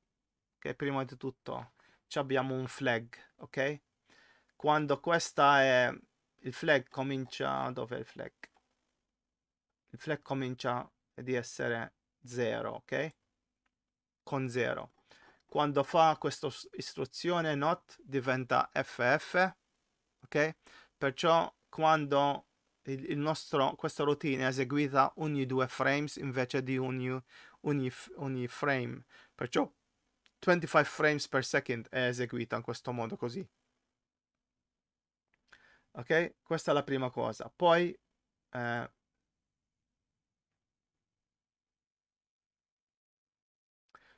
che prima di tutto abbiamo un flag, ok? Quando questa è il flag comincia dove è il flag? Il flag comincia di essere 0, ok? Con 0. Quando fa questa istruzione not diventa ff, ok? Perciò quando nostro, questa routine è eseguita ogni due frames invece di ogni, ogni, ogni frame. Perciò 25 frames per second è eseguita in questo modo così. Ok? Questa è la prima cosa. Poi... Eh,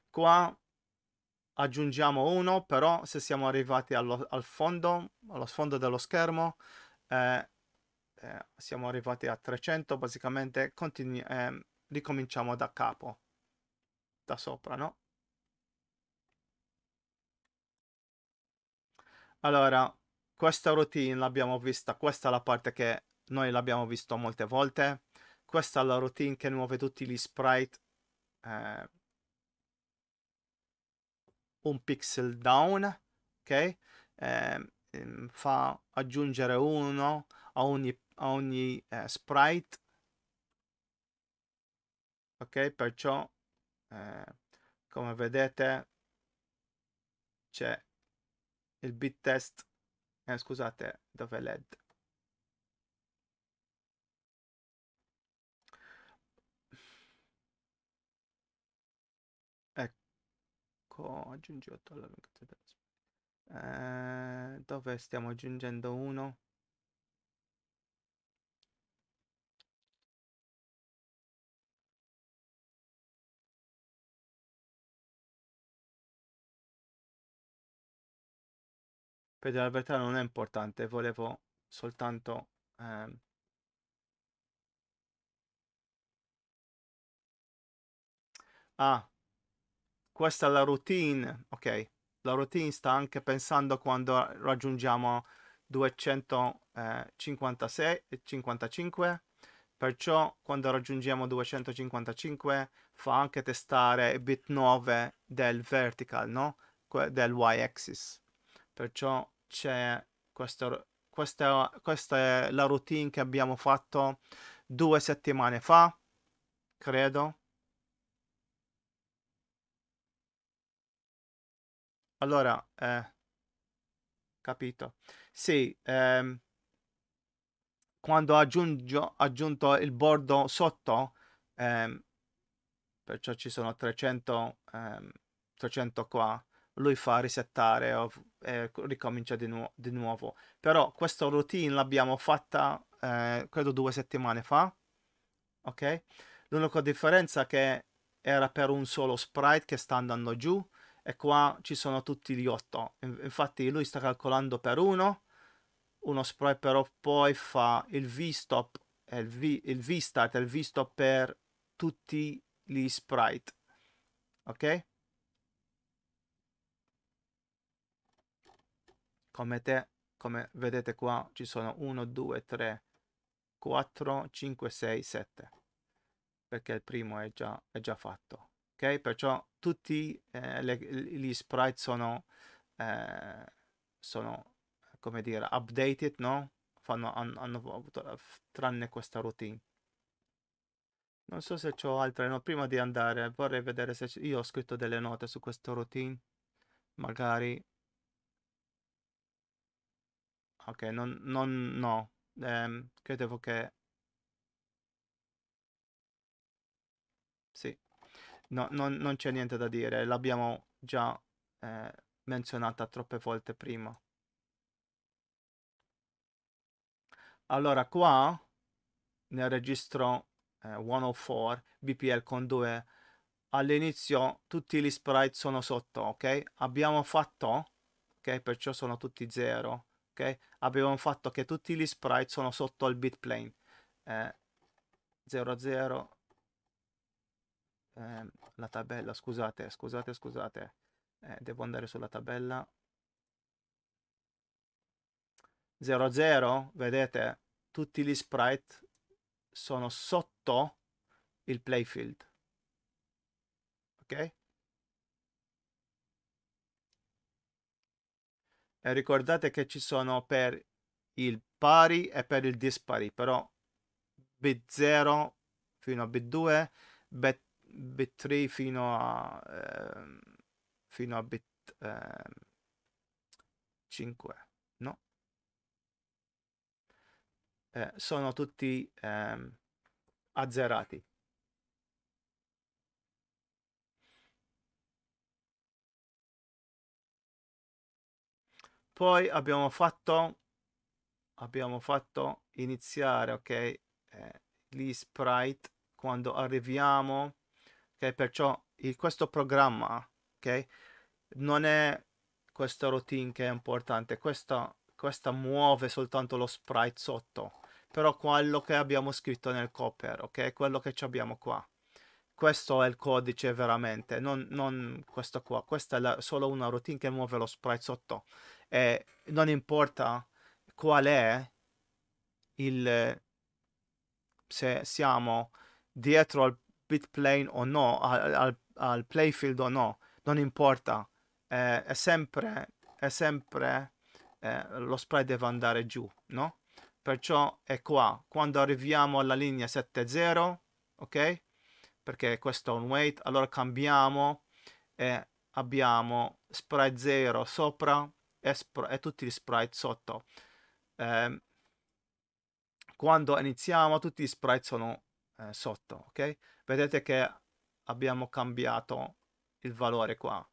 qua aggiungiamo uno, però se siamo arrivati allo, al fondo, allo sfondo dello schermo, eh, eh, siamo arrivati a 300, basicamente continu- eh, ricominciamo da capo, da sopra, no? Allora, questa routine l'abbiamo vista, questa è la parte che noi l'abbiamo visto molte volte, questa è la routine che muove tutti gli sprite eh, un pixel down, ok? Ehm, ehm, fa aggiungere uno a ogni ogni eh, sprite ok perciò eh, come vedete c'è il bit test eh, scusate dove led ecco aggiungi 8 alla eh, dove stiamo aggiungendo uno per la verità non è importante, volevo soltanto... Ehm, Ah, questa è la routine, ok. La routine sta anche pensando quando raggiungiamo 256 e 55, perciò quando raggiungiamo 255 fa anche testare bit 9 del vertical, no? Del y-axis perciò c'è questo, questa, questa è la routine che abbiamo fatto due settimane fa, credo. Allora, eh, capito. Sì, ehm, quando aggiungo, aggiunto il bordo sotto, ehm, perciò ci sono 300, ehm, 300 qua, lui fa risettare o eh, ricomincia di, nu- di, nuovo. Però questa routine l'abbiamo fatta, eh, credo, due settimane fa. Ok? L'unica differenza è che era per un solo sprite che sta andando giù e qua ci sono tutti gli otto. Infatti lui sta calcolando per uno, uno sprite però poi fa il V-stop, il, v, il V-start e il V-stop per tutti gli sprite. Ok? Comete, come vedete qua ci sono 1, 2, 3, 4, 5, 6, 7 perché il primo è già, è già fatto. Ok, perciò tutti eh, le, gli sprite sono, eh, sono come dire updated, no? Fanno, hanno, hanno, tranne questa routine. Non so se c'ho altre, no? Prima di andare vorrei vedere se io ho scritto delle note su questa routine. Magari Ok, non, non no. Ehm, credevo che... Sì, no, non, non c'è niente da dire, l'abbiamo già eh, menzionata troppe volte prima. Allora, qua nel registro eh, 104 BPL con 2 all'inizio tutti gli sprite sono sotto, ok? Abbiamo fatto, ok? Perciò sono tutti 0 ok? Abbiamo fatto che tutti gli sprite sono sotto al bitplane. Eh, 0 0 eh, la tabella, scusate, scusate, scusate. Eh, devo andare sulla tabella. 0 0, vedete? Tutti gli sprite sono sotto il playfield. Ok? E ricordate che ci sono per il pari e per il dispari, però bit0 fino a bit2, bit3 fino a, eh, fino a bit eh, 5, no? Eh, sono tutti ehm, azzerati. poi abbiamo fatto abbiamo fatto iniziare ok eh, gli sprite quando arriviamo ok perciò il, questo programma ok non è questa routine che è importante questa, questa muove soltanto lo sprite sotto però quello che abbiamo scritto nel copper ok quello che abbiamo qua questo è il codice veramente non, non questo qua questa è la, solo una routine che muove lo sprite sotto e non importa qual è il se siamo dietro al bit plane o no, al, al, al, playfield o no, non importa, eh, è sempre, è sempre eh, lo spray deve andare giù, no? Perciò è qua, quando arriviamo alla linea 7-0, ok? Perché questo è un weight, allora cambiamo e abbiamo spray 0 sopra, e, e tutti gli sprite sotto. Eh, quando iniziamo tutti gli sprite sono eh, sotto, ok? Vedete che abbiamo cambiato il valore qua.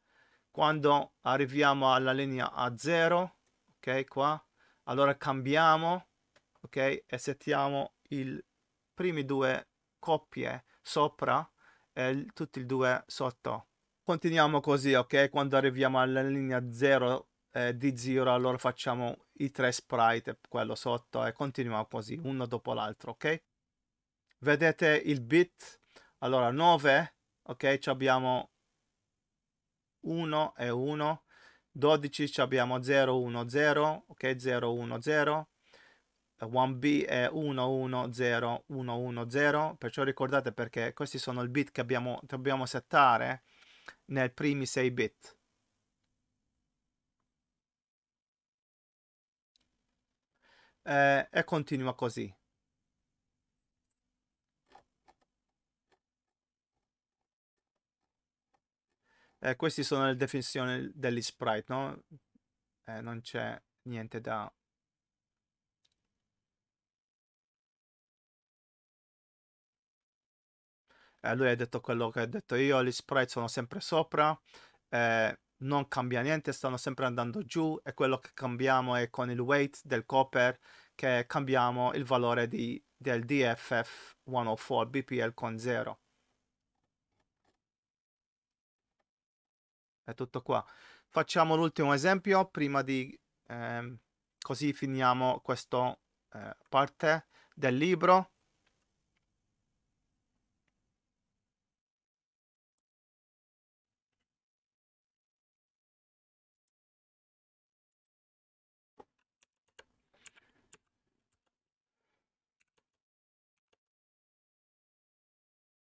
Quando arriviamo alla linea a 0, ok, qua, allora cambiamo, ok, e settiamo i primi due coppie sopra e tutti i due sotto. Continuiamo così, ok? Quando arriviamo alla linea 0 eh, di zero allora facciamo i tre sprite quello sotto e continuiamo così uno dopo l'altro ok vedete il bit allora 9 ok abbiamo 1 e 1 12 abbiamo 0 1 0 ok 0 1 0 1B è 110110, perciò ricordate perché questi sono il bit che abbiamo, dobbiamo settare nei primi 6 bit. eh, e continua così. Eh, queste sono le definizioni degli sprite, no? Eh, non c'è niente da... Eh, lui ha detto quello che ho detto io, gli sprite sono sempre sopra. Eh, non cambia niente, stanno sempre andando giù e quello che cambiamo è con il weight del copper che cambiamo il valore di, del DFF 104 BPL con 0. È tutto qua. Facciamo l'ultimo esempio prima di... Ehm, così finiamo questa eh, parte del libro.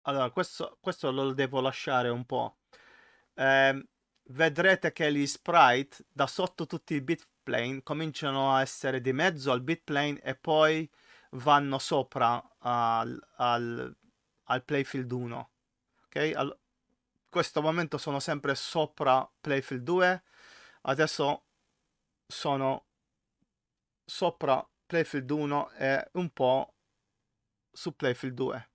Allora, questo, questo lo devo lasciare un po'. Ehm, vedrete che gli sprite da sotto tutti i bitplane cominciano a essere di mezzo al bitplane e poi vanno sopra al, al, al playfield 1. Ok? All questo momento sono sempre sopra Playfield 2, adesso sono sopra Playfield 1 e un po' su Playfield 2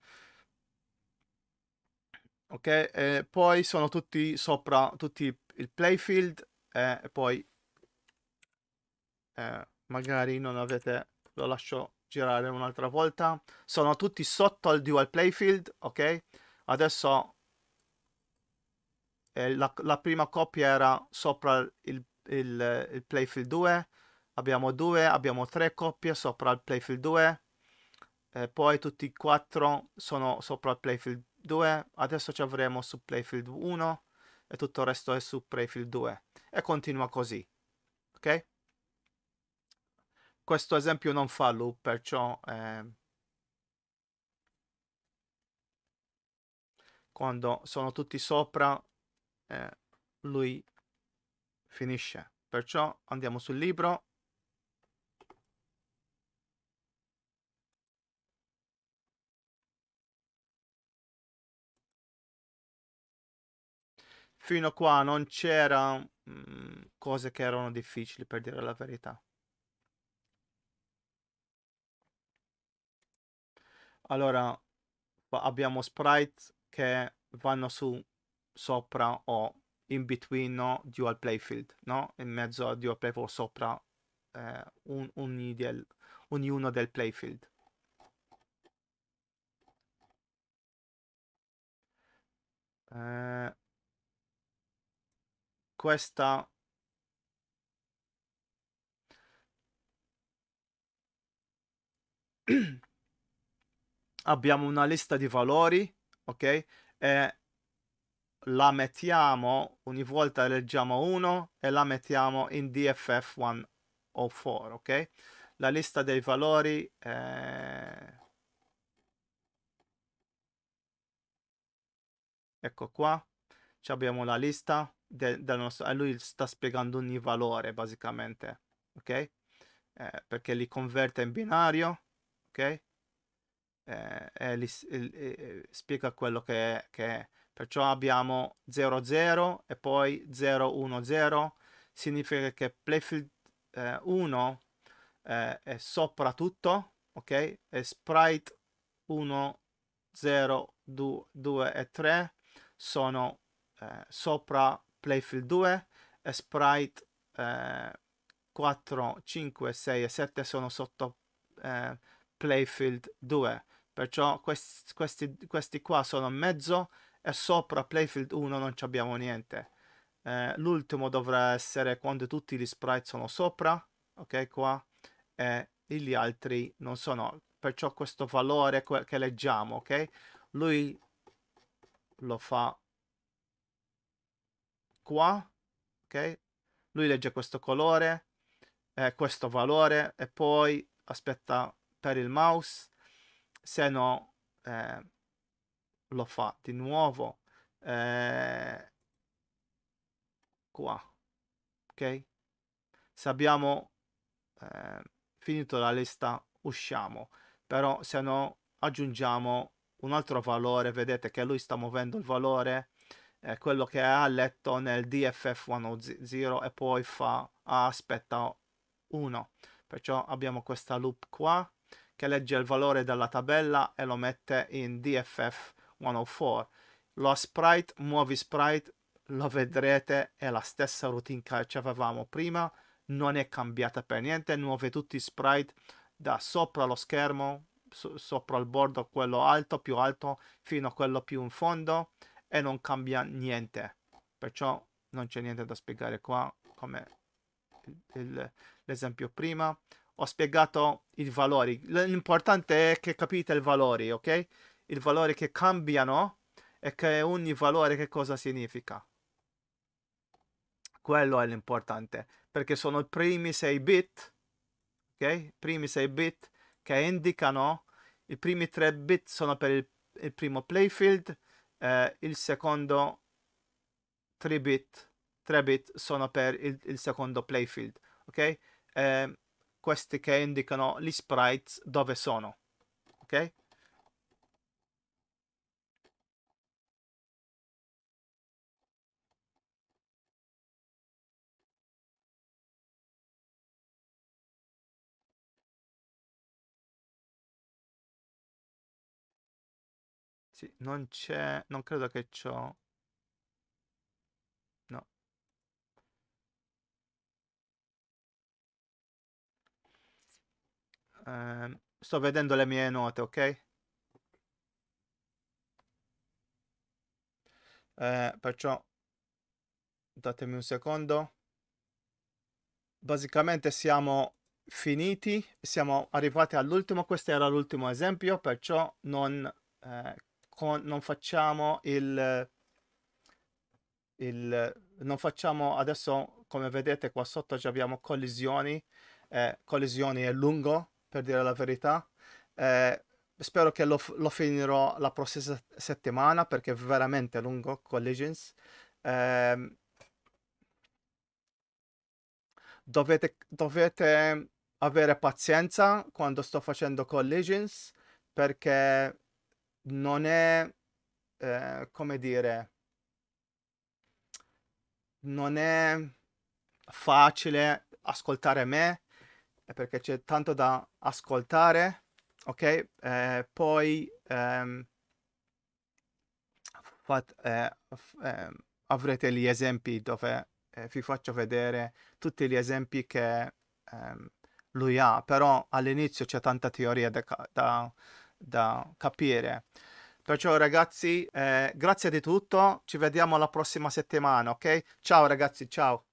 ok? E poi sono tutti sopra, tutti il playfield eh, e poi eh, magari non avete, lo lascio girare un'altra volta, sono tutti sotto al dual playfield, ok? Adesso eh, la, la, prima coppia era sopra il, il, il playfield 2, abbiamo due, abbiamo tre coppie sopra il playfield 2, eh, poi tutti e quattro sono sopra il playfield 2, adesso ci avremo su Playfield 1 e tutto il resto è su Playfield 2 e continua così, ok? Questo esempio non fa loop, perciò eh, quando sono tutti sopra eh, lui finisce. Perciò andiamo sul libro fino a qua non c'era mm, cose che erano difficili per dire la verità. Allora abbiamo sprite che vanno su sopra o in between no, dual playfield, no? In mezzo a dual playfield o sopra eh, un, un del, ognuno del playfield. Eh, questa abbiamo una lista di valori ok e la mettiamo ogni volta leggiamo uno e la mettiamo in dff 104 ok la lista dei valori è... ecco qua abbiamo la lista de, del nostro, a lui sta spiegando ogni valore basicamente, ok? Eh, perché li converte in binario, ok? Eh, e li, eh, spiega quello che è, che è. Perciò abbiamo 00 e poi 010, significa che Playfield 1 eh, eh, è sopra tutto, ok? E sprite 1, 0, 2, 2 e 3 sono eh, sopra Playfield 2 e eh, Sprite eh, 4, 5, 6 e 7 sono sotto eh, Playfield 2. Perciò questi, questi, questi qua sono mezzo e sopra Playfield 1 non abbiamo niente. Eh, l'ultimo dovrà essere quando tutti gli sprite sono sopra, ok qua, e gli altri non sono. Perciò questo valore che leggiamo, ok? Lui lo fa qua, ok? Lui legge questo colore, eh, questo valore e poi aspetta per il mouse, se no eh, lo fa di nuovo eh, qua, ok? Se abbiamo eh, finito la lista usciamo, però se no aggiungiamo un altro valore, vedete che lui sta muovendo il valore eh, quello che ha letto nel DFF 1.0 e poi fa ah, aspetta 1. Perciò abbiamo questa loop qua che legge il valore della tabella e lo mette in DFF 104. Lo sprite, muovi sprite, lo vedrete, è la stessa routine che avevamo prima, non è cambiata per niente, muove tutti i sprite da sopra lo schermo, so sopra il bordo quello alto, più alto, fino a quello più in fondo e non cambia niente. Perciò non c'è niente da spiegare qua come l'esempio prima. Ho spiegato i valori. L'importante è che capite i valori, ok? I valori che cambiano e che ogni valore che cosa significa. Quello è l'importante, perché sono i primi 6 bit, ok? I primi 6 bit che indicano, i primi 3 bit sono per il, il primo playfield, eh, il secondo 3 bit, 3 bit sono per il, il secondo playfield, ok? Eh, questi che indicano gli sprites dove sono, ok? Sì, non c'è... Non credo che ciò... No. Ehm, sto vedendo le mie note, ok? Eh, perciò datemi un secondo basicamente siamo finiti siamo arrivati all'ultimo questo era l'ultimo esempio perciò non eh, con, non facciamo il, il non facciamo adesso come vedete qua sotto già abbiamo collisioni eh, collisioni è lungo per dire la verità eh, spero che lo, lo, finirò la prossima settimana perché è veramente lungo collisions eh, dovete, dovete avere pazienza quando sto facendo collisions perché non è, eh, come dire, non è facile ascoltare me eh, perché c'è tanto da ascoltare, ok? Eh, poi ehm, fat, eh, eh, avrete gli esempi dove eh, vi faccio vedere tutti gli esempi che ehm, lui ha, però all'inizio c'è tanta teoria da, da da capire. Perciò ragazzi, eh, grazie di tutto, ci vediamo la prossima settimana, ok? Ciao ragazzi, ciao!